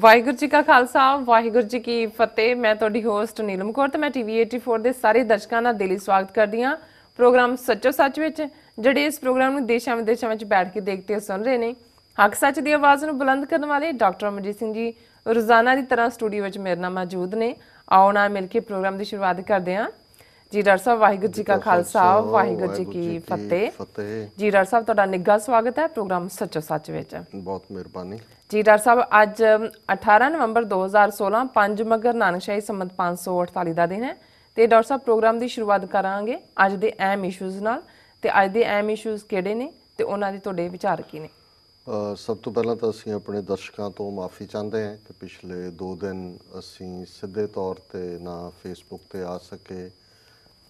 ਵਾਹਿਗੁਰੂ ਜੀ ਕਾ ਖਾਲਸਾ ਵਾਹਿਗੁਰੂ ਜੀ ਕੀ ਫਤਿਹ ਮੈਂ ਤੁਹਾਡੀ ਹੋਸਟ ਨੀਲਮ ਕੌਰ ਤੇ ਮੈਂ ਟੀਵੀ 84 ਦੇ ਸਾਰੇ ਦਰਸ਼ਕਾਂ ਦਾ ਦਿਲੀ ਸਵਾਗਤ ਕਰਦੀ ਹਾਂ ਪ੍ਰੋਗਰਾਮ ਸੱਚੋ ਸੱਚ ਵਿੱਚ ਜਿਹੜੇ ਇਸ ਪ੍ਰੋਗਰਾਮ ਨੂੰ ਦੇਸ਼ਾਂ ਵਿਦੇਸ਼ਾਂ ਵਿੱਚ ਬੈਠ ਕੇ ਦੇਖਦੇ ਹੋ ਸੁਣ ਰਹੇ ਨੇ ਹੱਕ ਸੱਚ ਦੀ ਆਵਾਜ਼ ਨੂੰ ਬੁਲੰਦ ਕਰਨ ਵਾਲੇ ਡਾਕਟਰ ਅਮਰਜੀਤ ਸਿੰਘ ਜੀ ਰੋਜ਼ਾਨਾ ਦੀ ਤਰ੍ਹਾਂ ਸਟੂਡੀਓ ਵਿੱਚ ਮੇਰੇ ਨਾਲ ਮੌਜੂਦ ਨੇ ਆਓ ਨਾਲ ਮਿਲ ਕੇ ਪ੍ਰੋਗਰਾਮ ਦੀ ਸ਼ੁਰੂਆਤ ਕਰਦੇ ਹਾਂ ਜੀ ਡਾਕਟਰ ਸਾਹਿਬ ਵਾਹਿਗੁਰੂ ਜੀ ਕਾ ਖਾਲਸਾ ਵਾਹਿਗੁਰੂ ਜੀ ਕੀ ਫਤਿਹ ਜੀ ਡਾਕਟਰ ਸਾਹਿਬ ਤੁਹਾਡਾ ਨਿੱਘਾ ਸਵਾਗਤ ਹੈ ਪ੍ਰੋਗਰਾਮ ਸੱਚੋ ਸੱਚ ਵਿੱਚ ਬਹੁਤ ਮਿਹਰਬਾਨੀ ਜੀ ਡਾਕਟਰ ਸਾਹਿਬ ਅੱਜ 18 ਨਵੰਬਰ 2016 5 ਮਗਰ ਨਾਨਕਸ਼ਾਹੀ ਸੰਮਤ 548 ਦਾ ਦਿਨ ਹੈ ਤੇ ਡਾਕਟਰ ਸਾਹਿਬ ਪ੍ਰੋਗਰਾਮ ਦੀ ਸ਼ੁਰੂਆਤ ਕਰਾਂਗੇ ਅੱਜ ਦੇ ਐਮ ਇਸ਼ੂਜ਼ ਨਾਲ ਤੇ ਅੱਜ ਦੇ ਐਮ ਇਸ਼ੂਜ਼ ਕਿਹੜੇ ਨੇ ਤੇ ਉਹਨਾਂ ਦੇ ਤੁਹਾਡੇ ਵਿਚਾਰ ਕੀ ਨੇ ਸਭ ਤੋਂ ਪਹਿਲਾਂ ਤਾਂ ਅਸੀਂ ਆਪਣੇ ਦਰਸ਼ਕਾਂ ਤੋਂ ਮਾਫੀ ਚਾਹੁੰਦੇ ਹਾਂ ਕਿ ਪਿਛਲੇ 2 ਦਿਨ ਅਸੀਂ ਸਿੱਧੇ ਤੌਰ ਤੇ ਨਾ ਫੇਸਬੁੱਕ ਤੇ ਆ ਸਕੇ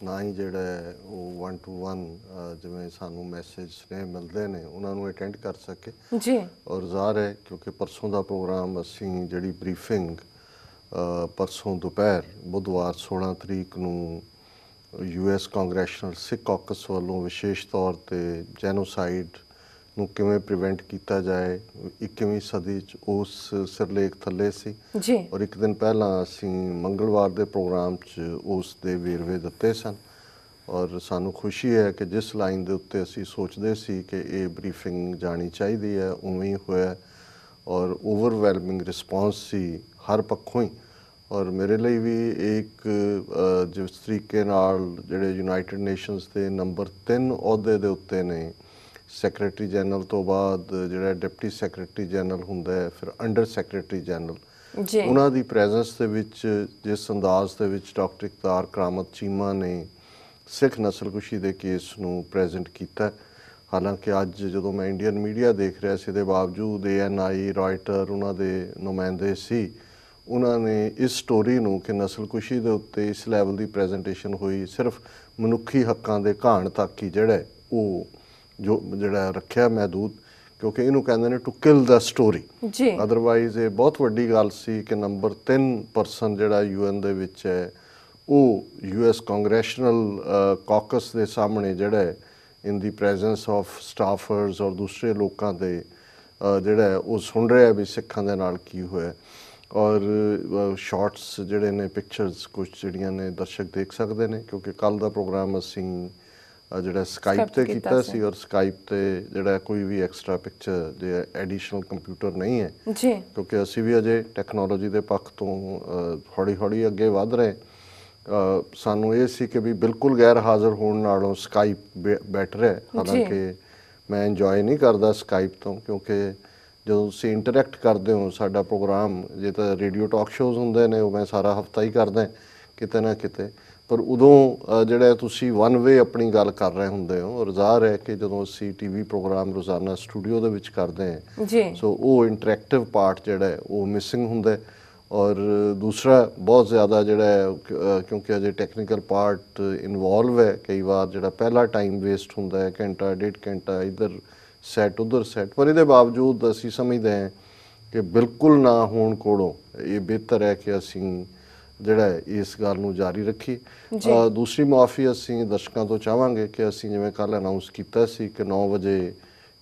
ਨਾ ਹੀ ਜਿਹੜਾ ਉਹ 1 ਟੂ 1 ਜਿਵੇਂ ਸਾਨੂੰ ਮੈਸੇਜ ਸਨੇ ਮਿਲਦੇ ਨੇ ਉਹਨਾਂ ਨੂੰ ਅਟੈਂਡ ਕਰ ਸਕੇ ਜੀ ਔਰ ਜ਼ਾਹਰ ਹੈ ਕਿਉਂਕਿ ਪਰਸੋਂ ਦਾ ਪ੍ਰੋਗਰਾਮ ਅਸੀਂ ਜਿਹੜੀ ਬਰੀਫਿੰਗ ਪਰਸੋਂ ਦੁਪਹਿਰ ਬੁੱਧਵਾਰ 16 ਤਰੀਕ ਨੂੰ ਯੂਐਸ ਕਾਂਗਰੈਸ਼ਨਲ ਸਿੱਖ ਕਾਕਸ ਵੱਲੋਂ ਵਿਸ਼ੇਸ਼ ਤੌਰ ਤੇ ਜੈਨੋਸਾਈਡ ਨੂੰ ਕਿਵੇਂ ਪ੍ਰੀਵੈਂਟ ਕੀਤਾ ਜਾਏ 21ਵੀਂ ਸਦੀ ਚ ਉਸ ਸਿਰਲੇਖ ਥੱਲੇ ਸੀ ਜੀ ਔਰ ਇੱਕ ਦਿਨ ਪਹਿਲਾਂ ਅਸੀਂ ਮੰਗਲਵਾਰ ਦੇ ਪ੍ਰੋਗਰਾਮ ਚ ਉਸ ਦੇ ਵੇਰਵੇ ਦਿੱਤੇ ਸਨ ਔਰ ਸਾਨੂੰ ਖੁਸ਼ੀ ਹੈ ਕਿ ਜਿਸ ਲਾਈਨ ਦੇ ਉੱਤੇ ਅਸੀਂ ਸੋਚਦੇ ਸੀ ਕਿ ਇਹ ਬਰੀਫਿੰਗ ਜਾਣੀ ਚਾਹੀਦੀ ਹੈ ਉਵੇਂ ਹੀ ਹੋਇਆ ਔਰ ਓਵਰਵੈਲਮਿੰਗ ਰਿਸਪੌਂਸ ਸੀ ਹਰ ਪੱਖੋਂ ਹੀ ਔਰ ਮੇਰੇ ਲਈ ਵੀ ਇੱਕ ਜਿਸ ਤਰੀਕੇ ਨਾਲ ਜਿਹੜੇ ਯੂਨਾਈਟਿਡ ਨੇਸ਼ਨਸ ਦੇ ਨੰਬਰ 3 ਅਹੁਦੇ ਦੇ ਉੱਤੇ ਨੇ ਸੈਕਟਰੀ ਜਨਰਲ ਤੋਂ ਬਾਅਦ ਜਿਹੜਾ ਡਿਪਟੀ ਸੈਕਟਰੀ ਜਨਰਲ ਹੁੰਦਾ ਹੈ ਫਿਰ ਅੰਡਰ ਸੈਕਟਰੀ ਜਨਰਲ ਜੀ ਉਹਨਾਂ ਦੀ ਪ੍ਰੈਜ਼ੈਂਸ ਦੇ ਵਿੱਚ ਜਿਸ ਅੰਦਾਜ਼ ਦੇ ਵਿੱਚ ਡਾਕਟਰ ਇਕਤਾਰ ਕਰਾਮਤ ਚੀਮਾ ਨੇ ਸਿੱਖ ਨਸਲਕੁਸ਼ੀ ਦੇ ਕੇਸ ਨੂੰ ਪ੍ਰੈਜ਼ੈਂਟ ਕੀਤਾ ਹਾਲਾਂਕਿ ਅੱਜ ਜਦੋਂ ਮੈਂ ਇੰਡੀਅਨ ਮੀਡੀਆ ਦੇਖ ਰਿਹਾ ਸੀ ਦੇ ਬਾਵਜੂਦ ਐਨਆਈ ਰਾਇਟਰ ਉਹਨਾਂ ਦੇ ਨੁਮਾਇੰਦੇ ਸੀ ਉਹਨਾਂ ਨੇ ਇਸ ਸਟੋਰੀ ਨੂੰ ਕਿ ਨਸਲਕੁਸ਼ੀ ਦੇ ਉੱਤੇ ਇਸ ਲੈਵਲ ਦੀ ਪ੍ਰੈਜ਼ੈਂਟੇਸ਼ਨ ਹੋਈ ਸਿਰਫ ਮਨੁੱਖੀ ਹੱਕਾਂ ਦੇ ਘਾਣ ਤੱਕ ਹੀ ਜਿਹੜਾ ਉਹ ਜੋ ਜਿਹੜਾ ਰੱਖਿਆ ਮਹਦੂਦ ਕਿਉਂਕਿ ਇਹਨੂੰ ਕਹਿੰਦੇ ਨੇ ਟੂ ਕਿਲ ਦਾ ਸਟੋਰੀ ਜੀ ਅਦਰਵਾਈਜ਼ ਇਹ ਬਹੁਤ ਵੱਡੀ ਗੱਲ ਸੀ ਕਿ ਨੰਬਰ 3 ਪਰਸਨ ਜਿਹੜਾ ਯੂਐਨ ਦੇ ਵਿੱਚ ਹੈ ਉਹ ਯੂਐਸ ਕਾਂਗਰੈਸ਼ਨਲ ਕਾਕਸ ਦੇ ਸਾਹਮਣੇ ਜਿਹੜਾ ਇਨ ਦੀ ਪ੍ਰੈਜ਼ੈਂਸ ਆਫ ਸਟਾਫਰਸ ਔਰ ਦੂਸਰੇ ਲੋਕਾਂ ਦੇ ਜਿਹੜਾ ਉਹ ਸੁਣ ਰਿਹਾ ਵੀ ਸਿੱਖਾਂ ਦੇ ਨਾਲ ਕੀ ਹੋਇਆ ਔਰ ਸ਼ਾਰਟਸ ਜਿਹੜੇ ਨੇ ਪਿਕਚਰਸ ਕੁਝ ਜਿਹੜੀਆਂ ਨੇ ਦਰਸ਼ਕ ਦੇਖ ਸਕਦੇ ਨੇ ਕਿਉਂਕਿ ਕੱਲ ਦਾ ਪ੍ਰੋਗਰਾਮ ਅਸੀਂ ਜਿਹੜਾ ਸਕਾਈਪ ਤੇ ਕੀਤਾ ਸੀ ਔਰ ਸਕਾਈਪ ਤੇ ਜਿਹੜਾ ਕੋਈ ਵੀ ਐਕਸਟਰਾ ਪਿਕਚਰ ਜੇ ਐਡੀਸ਼ਨਲ ਕੰਪਿਊਟਰ ਨਹੀਂ ਹੈ ਜੀ ਕਿਉਂਕਿ ਅਸੀਂ ਵੀ ਅਜੇ ਟੈਕਨੋਲੋਜੀ ਦੇ ਪੱਖ ਤੋਂ ਹੌਲੀ ਹੌਲੀ ਅੱਗੇ ਵਧ ਰਹੇ ਸਾਨੂੰ ਇਹ ਸੀ ਕਿ ਵੀ ਬਿਲਕੁਲ ਗੈਰ ਹਾਜ਼ਰ ਹੋਣ ਨਾਲੋਂ ਸਕਾਈਪ ਬੈਟਰ ਹੈ ਹਾਲਾਂਕਿ ਮੈਂ ਇੰਜੋਏ ਨਹੀਂ ਕਰਦਾ ਸਕਾਈਪ ਤੋਂ ਕਿਉਂਕਿ ਜਦੋਂ ਤੁਸੀਂ ਇੰਟਰੈਕਟ ਕਰਦੇ ਹਾਂ ਸਾਡਾ ਪ੍ਰੋਗਰਾਮ ਜੇ ਤਾਂ ਰੇਡੀਓ ਟਾਕ ਸ਼ੋਜ਼ ਹੁੰਦੇ ਨੇ ਉਹ ਮੈਂ ਸਾਰਾ ਹਫਤਾ ਹੀ ਕਰਦਾ ਕਿਤੇ ਨਾ ਕਿਤੇ ਪਰ ਉਦੋਂ ਜਿਹੜਾ ਤੁਸੀਂ ਵਨ ਵੇ ਆਪਣੀ ਗੱਲ ਕਰ ਰਹੇ ਹੁੰਦੇ ਹੋ ਔਰ ਜ਼ਾਹਰ ਹੈ ਕਿ ਜਦੋਂ ਅਸੀਂ ਟੀਵੀ ਪ੍ਰੋਗਰਾਮ ਰੋਜ਼ਾਨਾ ਸਟੂਡੀਓ ਦੇ ਵਿੱਚ ਕਰਦੇ ਹਾਂ ਜੀ ਸੋ ਉਹ ਇੰਟਰੈਕਟਿਵ ਪਾਰਟ ਜਿਹੜਾ ਉਹ ਮਿਸਿੰਗ ਹੁੰਦਾ ਔਰ ਦੂਸਰਾ ਬਹੁਤ ਜ਼ਿਆਦਾ ਜਿਹੜਾ ਕਿਉਂਕਿ ਅਜੇ ਟੈਕਨੀਕਲ ਪਾਰਟ ਇਨਵੋਲਵ ਹੈ ਕਈ ਵਾਰ ਜਿਹੜਾ ਪਹਿਲਾ ਟਾਈਮ ਵੇਸਟ ਹੁੰਦਾ ਹੈ ਘੰਟਾ ਡੇਢ ਘੰਟਾ ਇਧਰ ਸੈਟ ਉਧਰ ਸੈਟ ਪਰ ਇਹਦੇ ਬਾਵਜੂਦ ਅਸੀਂ ਸਮਝਦੇ ਹਾਂ ਕਿ ਬਿਲਕੁਲ ਨਾ ਹੋਣ ਕੋਲੋਂ ਇਹ ਬਿਹਤਰ ਹੈ ਕਿ ਅਸੀਂ ਜਿਹੜਾ ਇਸ ਗੱਲ ਨੂੰ ਜਾਰੀ ਰੱਖੀ ਦੂਸਰੀ ਮਾਫੀ ਅਸੀਂ ਦਰਸ਼ਕਾਂ ਤੋਂ ਚਾਹਾਂਗੇ ਕਿ ਅਸੀਂ ਜਿਵੇਂ ਕੱਲ ਅਨਾਉਂਸ ਕੀਤਾ ਸੀ ਕਿ 9 ਵਜੇ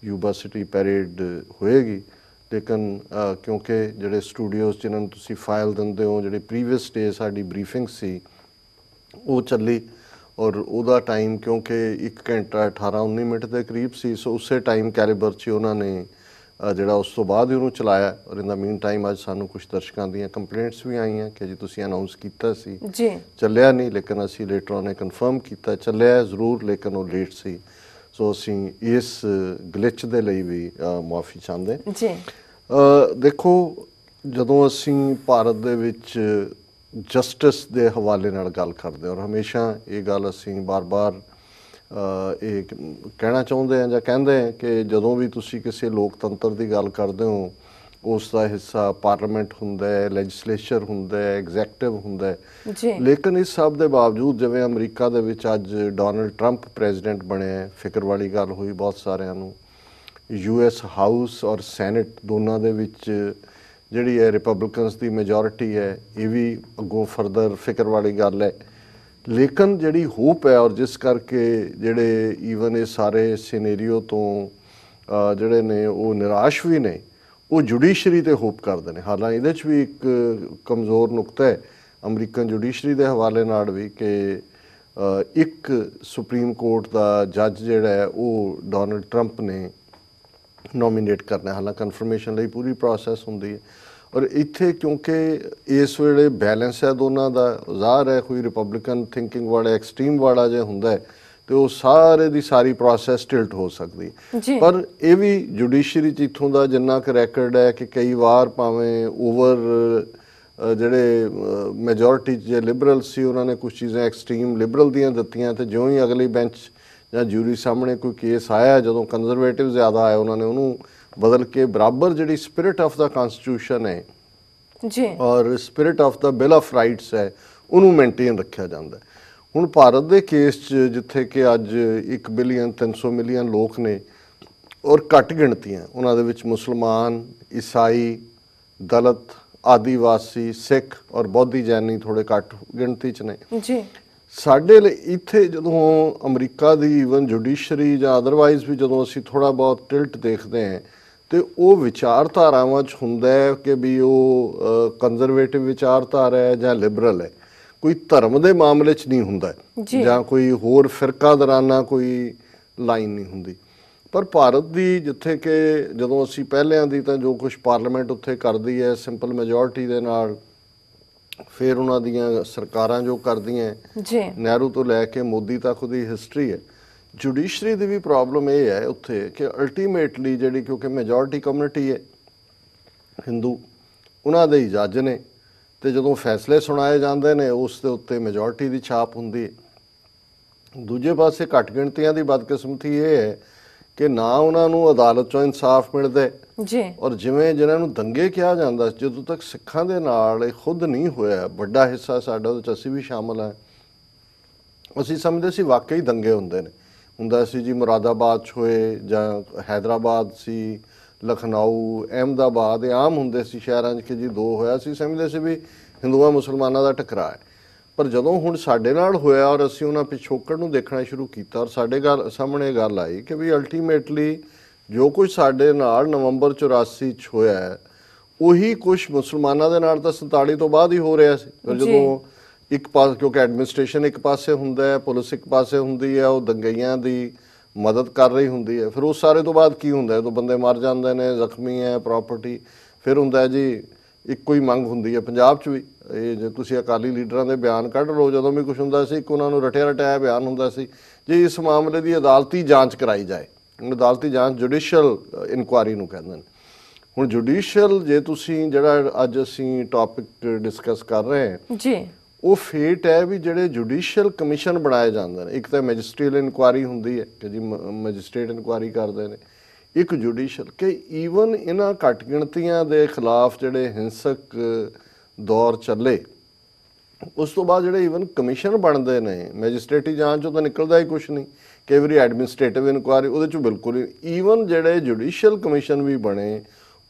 ਯੂਬਾ ਸਿਟੀ ਪੈਰੇਡ ਹੋਏਗੀ ਲੇਕਿਨ ਕਿਉਂਕਿ ਜਿਹੜੇ ਸਟੂਡੀਓਜ਼ ਜਿਨ੍ਹਾਂ ਨੂੰ ਤੁਸੀਂ ਫਾਈਲ ਦਿੰਦੇ ਹੋ ਜਿਹੜੇ ਪ੍ਰੀਵੀਅਸ ਡੇ ਸਾਡੀ ਬਰੀਫਿੰਗ ਸੀ ਉਹ ਚੱਲੀ ਔਰ ਉਹਦਾ ਟਾਈਮ ਕਿਉਂਕਿ 1 ਘੰਟਾ 18 19 ਮਿੰਟ ਦੇ ਕਰੀਬ ਸੀ ਸੋ ਉਸੇ ਟਾਈਮ ਕੈਲੀਬਰ 'ਚ ਉਹਨਾਂ ਨੇ ਜਿਹੜਾ ਉਸ ਤੋਂ ਬਾਅਦ ਉਹਨੂੰ ਚਲਾਇਆ ਔਰ ਇਨ ਦਾ ਮੀਨ ਟਾਈਮ ਅੱਜ ਸਾਨੂੰ ਕੁਝ ਦਰਸ਼ਕਾਂ ਦੀਆਂ ਕੰਪਲੇਂਟਸ ਵੀ ਆਈਆਂ ਕਿ ਜੀ ਤੁਸੀਂ ਅਨਾਉਂਸ ਕੀਤਾ ਸੀ ਜੀ ਚੱਲਿਆ ਨਹੀਂ ਲੇਕਿਨ ਅਸੀਂ ਲੇਟਰ ਉਹਨੇ ਕਨਫਰਮ ਕੀਤਾ ਚੱਲਿਆ ਜ਼ਰੂਰ ਲੇਕਿਨ ਉਹ ਲੇਟ ਸੀ ਸੋ ਅਸੀਂ ਇਸ ਗਲਿਚ ਦੇ ਲਈ ਵੀ ਮਾਫੀ ਚਾਹੁੰਦੇ ਜੀ ਦੇਖੋ ਜਦੋਂ ਅਸੀਂ ਭਾਰਤ ਦੇ ਵਿੱਚ ਜਸਟਿਸ ਦੇ ਹਵਾਲੇ ਨਾਲ ਗੱਲ ਕਰਦੇ ਔਰ ਹਮੇਸ਼ਾ ਇਹ ਗੱਲ ਅਸੀਂ ਬਾਰ-ਬਾਰ ਇਹ ਕਹਿਣਾ ਚਾਹੁੰਦੇ ਆ ਜਾਂ ਕਹਿੰਦੇ ਆ ਕਿ ਜਦੋਂ ਵੀ ਤੁਸੀਂ ਕਿਸੇ ਲੋਕਤੰਤਰ ਦੀ ਗੱਲ ਕਰਦੇ ਹੋ ਉਸ ਦਾ ਹਿੱਸਾ ਪਾਰਲੀਮੈਂਟ ਹੁੰਦਾ ਹੈ ਲੈਜਿਸਲੇਚਰ ਹੁੰਦਾ ਹੈ ਐਗਜ਼ੈਕਟਿਵ ਹੁੰਦਾ ਹੈ ਜੀ ਲੇਕਿਨ ਇਸ ਸਭ ਦੇ ਬਾਵਜੂਦ ਜਿਵੇਂ ਅਮਰੀਕਾ ਦੇ ਵਿੱਚ ਅੱਜ ਡੋਨਲਡ 트ੰਪ ਪ੍ਰੈਜ਼ੀਡੈਂਟ ਬਣਿਆ ਫਿਕਰ ਵਾਲੀ ਗੱਲ ਹੋਈ ਬਹੁਤ ਸਾਰਿਆਂ ਨੂੰ ਯੂ ਐਸ ਹਾਊਸ ਔਰ ਸੈਨੇਟ ਦੋਨਾਂ ਦੇ ਵਿੱਚ ਜਿਹੜੀ ਹੈ ਰਿਪਬਲਿਕਨਸ ਦੀ ਮੈਜੋਰਿਟੀ ਹੈ ਇਹ ਵੀ ਅੱਗੋਂ ਫਰਦਰ ਫਿਕਰ ਵਾਲੀ ਗੱਲ ਹੈ ਲੇਕਿਨ ਜਿਹੜੀ ਹੋਪ ਹੈ ਔਰ ਜਿਸ ਕਰਕੇ ਜਿਹੜੇ ਈਵਨ ਇਹ ਸਾਰੇ ਸਿਨੈਰੀਓ ਤੋਂ ਜਿਹੜੇ ਨੇ ਉਹ ਨਿਰਾਸ਼ ਵੀ ਨੇ ਉਹ ਜੁਡੀਸ਼ਰੀ ਤੇ ਹੋਪ ਕਰਦੇ ਨੇ ਹਾਲਾਂ ਇਹਦੇ 'ਚ ਵੀ ਇੱਕ ਕਮਜ਼ੋਰ ਨੁਕਤਾ ਹੈ ਅਮਰੀਕਨ ਜੁਡੀਸ਼ਰੀ ਦੇ ਹਵਾਲੇ ਨਾਲ ਵੀ ਕਿ ਇੱਕ ਸੁਪਰੀਮ ਕੋਰਟ ਦਾ ਜੱਜ ਜਿਹੜਾ ਹੈ ਉਹ ਡੋਨਲਡ ਟਰੰਪ ਨੇ ਨੋਮੀਨੇਟ ਕਰਨਾ ਹਾਲਾਂ ਕਨਫਰਮੇਸ਼ਨ ਲਈ ਪੂਰੀ ਪ੍ਰੋਸੈਸ ਹੁੰਦੀ ਹੈ ਔਰ ਇੱਥੇ ਕਿਉਂਕਿ ਇਸ ਵੇਲੇ ਬੈਲੈਂਸ ਹੈ ਦੋਨਾਂ ਦਾ ਜ਼ਾਹਰ ਹੈ ਕੋਈ ਰਿਪਬਲਿਕਨ ਥਿੰਕਿੰਗ ਵਾਲਾ ਐਕਸਟ੍ਰੀਮ ਵਾਲਾ ਜੇ ਹੁੰਦਾ ਹੈ ਤੇ ਉਹ ਸਾਰੇ ਦੀ ਸਾਰੀ ਪ੍ਰੋਸੈਸ ਟਿਲਟ ਹੋ ਸਕਦੀ ਪਰ ਇਹ ਵੀ ਜੁਡੀਸ਼ਰੀ ਚ ਇਥੋਂ ਦਾ ਜਿੰਨਾ ਕਿ ਰੈਕੋਰਡ ਹੈ ਕਿ ਕਈ ਵਾਰ ਭਾਵੇਂ ਓਵਰ ਜਿਹੜੇ ਮੈਜੋਰਟੀ ਜੇ ਲਿਬਰਲ ਸੀ ਉਹਨਾਂ ਨੇ ਕੁਝ ਚੀਜ਼ਾਂ ਐਕਸਟ੍ਰੀਮ ਲਿਬਰਲ ਦੀਆਂ ਦਿੱਤੀਆਂ ਤੇ ਜਿਉਂ ਹੀ ਅਗਲੀ ਬੈਂਚ ਜਾਂ ਜੂਰੀ ਸਾਹਮਣੇ ਕੋਈ ਕੇਸ ਆਇਆ ਜਦੋਂ ਕੰਜ਼ਰਵੇਟਿਵ ਜ਼ਿਆਦਾ ਆਏ ਉਹਨਾਂ ਨੇ ਉਹਨੂੰ ਬਦਲ ਕੇ ਬਰਾਬਰ ਜਿਹੜੀ ਸਪਿਰਿਟ ਆਫ ਦਾ ਕਨਸਟੀਟਿਊਸ਼ਨ ਹੈ ਜੀ ਔਰ ਸਪਿਰਿਟ ਆਫ ਦਾ ਬਿਲ ਆਫ ਰਾਈਟਸ ਹੈ ਉਹਨੂੰ ਮੇਨਟੇਨ ਰੱਖਿਆ ਜਾਂਦਾ ਹੁਣ ਭਾਰਤ ਦੇ ਕੇਸ 'ਚ ਜਿੱਥੇ ਕਿ ਅੱਜ 1 ਬਿਲੀਅਨ 300 ਮਿਲੀਅਨ ਲੋਕ ਨੇ ਔਰ ਘੱਟ ਗਿਣਤੀਆਂ ਉਹਨਾਂ ਦੇ ਵਿੱਚ ਮੁਸਲਮਾਨ ਈਸਾਈ ਦਲਤ ਆਦੀਵਾਸੀ ਸਿੱਖ ਔਰ ਬੌਧੀ ਜੈਨੀ ਥੋੜੇ ਘੱਟ ਗਿਣਤੀ 'ਚ ਨੇ ਜੀ ਸਾਡੇ ਲਈ ਇੱਥੇ ਜਦੋਂ ਅਮਰੀਕਾ ਦੀ ਇਵਨ ਜੁਡੀਸ਼ਰੀ ਜਾਂ ਅਦਰਵਾਈਜ਼ ਵੀ ਜਦੋਂ ਅਸੀਂ ਥੋੜਾ ਬਹੁਤ ਟਿਲਟ ਦੇਖਦੇ ਹਾਂ ਤੇ ਉਹ ਵਿਚਾਰਧਾਰਾਵਾਂ 'ਚ ਹੁੰਦਾ ਹੈ ਕਿ ਵੀ ਉਹ ਕੰਜ਼ਰਵੇਟਿਵ ਵਿਚਾਰਧਾਰਾ ਹੈ ਜਾਂ ਲਿਬਰਲ ਹੈ ਕੋਈ ਧਰਮ ਦੇ ਮਾਮਲੇ 'ਚ ਨਹੀਂ ਹੁੰਦਾ ਜਾਂ ਕੋਈ ਹੋਰ ਫਿਰਕਾ ਦਰਾਨਾ ਕੋਈ ਲਾਈਨ ਨਹੀਂ ਹੁੰਦੀ ਪਰ ਭਾਰਤ ਦੀ ਜਿੱਥੇ ਕਿ ਜਦੋਂ ਅਸੀਂ ਪਹਿਲਿਆਂ ਦੀ ਤਾਂ ਜੋ ਕੁਝ ਪਾਰਲੀਮੈਂਟ ਉੱਥੇ ਕਰਦੀ ਹੈ ਸਿੰਪਲ ਮੈਜੋਰਟੀ ਦੇ ਨਾਲ ਫਿਰ ਉਹਨਾਂ ਦੀਆਂ ਸਰਕਾਰਾਂ ਜੋ ਕਰਦੀਆਂ ਜੀ ਨਹਿਰੂ ਤੋਂ ਲੈ ਕੇ ਮੋਦੀ ਤੱਕ ਦੀ ਹਿਸਟਰੀ ਹੈ ਜੁਡੀਸ਼ਰੀ ਦੀ ਵੀ ਪ੍ਰੋਬਲਮ ਇਹ ਹੈ ਉੱਥੇ ਕਿ ਅਲਟੀਮੇਟਲੀ ਜਿਹੜੀ ਕਿਉਂਕਿ ਮੈਜੋਰਟੀ ਕਮਿਊਨਿਟੀ ਹੈ ਹਿੰਦੂ ਉਹਨਾਂ ਦੇ ਜੱਜ ਨੇ ਤੇ ਜਦੋਂ ਫੈਸਲੇ ਸੁਣਾਏ ਜਾਂਦੇ ਨੇ ਉਸ ਦੇ ਉੱਤੇ ਮੈਜੋਰਟੀ ਦੀ ਛਾਪ ਹੁੰਦੀ ਹੈ ਦੂਜੇ ਪਾਸੇ ਘੱਟ ਗਿਣਤੀਆਂ ਦੀ ਬਦਕਿਸਮਤੀ ਇਹ ਹੈ ਕਿ ਨਾ ਉਹਨਾਂ ਨੂੰ ਅਦਾਲਤ ਚੋਂ ਇਨਸਾਫ ਮਿਲਦਾ ਜੀ ਔਰ ਜਿਵੇਂ ਜਿਨ੍ਹਾਂ ਨੂੰ ਦੰਗੇ ਕਿਹਾ ਜਾਂਦਾ ਜਦੋਂ ਤੱਕ ਸਿੱਖਾਂ ਦੇ ਨਾਲ ਇਹ ਖੁਦ ਨਹੀਂ ਹੋਇਆ ਵੱਡਾ ਹਿੱਸਾ ਸਾਡਾ ਉਹ ਚ ਅਸੀਂ ਵੀ ਸ਼ਾਮਲ ਹੈ ਅਸੀਂ ਸਮਝਦੇ ਸੀ ਵਾਕਈ ਦੰਗੇ ਹੁੰਦੇ ਨੇ ਹੁੰਦਾ ਸੀ ਜੀ ਮੁਰਾਦਾਬਾਦ 'ਚ ਹੋਏ ਜਾਂ ਹైదరాబాద్ ਸੀ ਲਖਨਊ ਅਹਿਮਦਾਬਾਦ ਇਹ ਆਮ ਹੁੰਦੇ ਸੀ ਸ਼ਹਿਰਾਂ 'ਚ ਕਿ ਜੀ ਦੋ ਹੋਇਆ ਸੀ ਸਮਝਦੇ ਸੀ ਵੀ ਹਿੰਦੂਆਂ ਮੁਸਲਮਾਨਾਂ ਦਾ ਟਕਰਾਅ ਹੈ ਪਰ ਜਦੋਂ ਹੁਣ ਸਾਡੇ ਨਾਲ ਹੋਇਆ ਔਰ ਅਸੀਂ ਉਹਨਾਂ ਪਿਛੋਕੜ ਨੂੰ ਦੇਖਣਾ ਸ਼ੁਰੂ ਕੀਤਾ ਔਰ ਸਾਡੇ ਘਰ ਸਾਹਮਣੇ ਗੱਲ ਆਈ ਕਿ ਵੀ ਅਲਟੀਮੇਟਲੀ ਜੋ ਕੁਝ ਸਾਡੇ ਨਾਲ ਨਵੰਬਰ 84 'ਚ ਹੋਇਆ ਉਹੀ ਕੁਝ ਮੁਸਲਮਾਨਾਂ ਦੇ ਨਾਲ ਤਾਂ 47 ਤੋਂ ਬਾਅਦ ਹੀ ਹੋ ਰਿਹਾ ਸੀ ਜਦੋਂ ਇੱਕ ਪਾਸ ਕਿਉਂਕਿ ਐਡਮਿਨਿਸਟ੍ਰੇਸ਼ਨ ਇੱਕ ਪਾਸੇ ਹੁੰਦਾ ਹੈ ਪੁਲਿਸ ਇੱਕ ਪਾਸੇ ਹੁੰਦੀ ਹੈ ਉਹ ਦੰਗਈਆਂ ਦੀ ਮਦਦ ਕਰ ਰਹੀ ਹੁੰਦੀ ਹੈ ਫਿਰ ਉਸ ਸਾਰੇ ਤੋਂ ਬਾਅਦ ਕੀ ਹੁੰਦਾ ਹੈ ਤੋਂ ਬੰਦੇ ਮਰ ਜਾਂਦੇ ਨੇ ਜ਼ਖਮੀ ਹੈ ਪ੍ਰਾਪਰਟੀ ਫਿਰ ਹੁੰਦਾ ਹੈ ਜੀ ਇੱਕੋ ਹੀ ਮੰਗ ਹੁੰਦੀ ਹੈ ਪੰਜਾਬ 'ਚ ਵੀ ਇਹ ਜੇ ਤੁਸੀਂ ਅਕਾਲੀ ਲੀਡਰਾਂ ਦੇ ਬਿਆਨ ਕੱਢ ਲਓ ਜਦੋਂ ਵੀ ਕੁਝ ਹੁੰਦਾ ਸੀ ਇੱਕ ਉਹਨਾਂ ਨੂੰ ਰਟਿਆ ਰਟਾਇਆ ਬਿਆਨ ਹੁੰਦਾ ਸੀ ਜੇ ਇਸ ਮਾਮਲੇ ਦੀ ਅਦਾਲਤੀ ਜਾਂਚ ਕਰਾਈ ਜਾਏ ਅਦਾਲਤੀ ਜਾਂਚ ਜੁਡੀਸ਼ੀਅਲ ਇਨਕੁਆਰੀ ਨੂੰ ਕਹਿੰਦੇ ਨੇ ਹੁਣ ਜੁਡੀਸ਼ੀਅਲ ਜੇ ਤੁਸੀਂ ਜਿਹੜਾ ਅੱਜ ਅਸੀਂ ਟੌਪਿਕ ਡਿਸਕਸ ਕਰ ਰਹੇ ਹਾਂ ਜੀ ਉਹ ਫੇਟ ਹੈ ਵੀ ਜਿਹੜੇ ਜੁਡੀਸ਼ੀਅਲ ਕਮਿਸ਼ਨ ਬਣਾਏ ਜਾਂਦੇ ਨੇ ਇੱਕ ਤਾਂ ਮੈਜਿਸਟਰੀਅਲ ਇਨਕੁਆਰੀ ਹੁੰਦੀ ਹੈ ਕਿ ਜੀ ਮੈਜਿਸਟ੍ਰੇਟ ਇਨਕੁਆਰੀ ਕਰਦੇ ਨੇ ਇੱਕ ਜੁਡੀਸ਼ੀਅਲ ਕਿ ਈਵਨ ਇਹਨਾਂ ਘਟ ਗਿਣਤੀਆਂ ਦੇ ਖਿਲਾਫ ਜਿਹੜੇ ਹਿੰਸਕ ਦੌਰ ਚੱਲੇ ਉਸ ਤੋਂ ਬਾਅਦ ਜਿਹੜੇ ਈਵਨ ਕਮਿਸ਼ਨ ਬਣਦੇ ਨੇ ਮੈਜਿਸਟ੍ਰੇਟੀ ਜਾਂਚ ਚੋਂ ਤਾਂ ਨਿਕਲਦਾ ਹੀ ਕੁਝ ਨਹੀਂ ਕਈ ਵਾਰੀ ਐਡਮਿਨਿਸਟ੍ਰੇਟਿਵ ਇਨਕੁਆਰੀ ਉਹਦੇ ਚੋਂ ਬਿਲਕੁਲ ਈਵਨ ਜਿਹੜੇ ਜੁਡੀਸ਼ੀਅਲ ਕਮਿਸ਼ਨ ਵੀ ਬਣੇ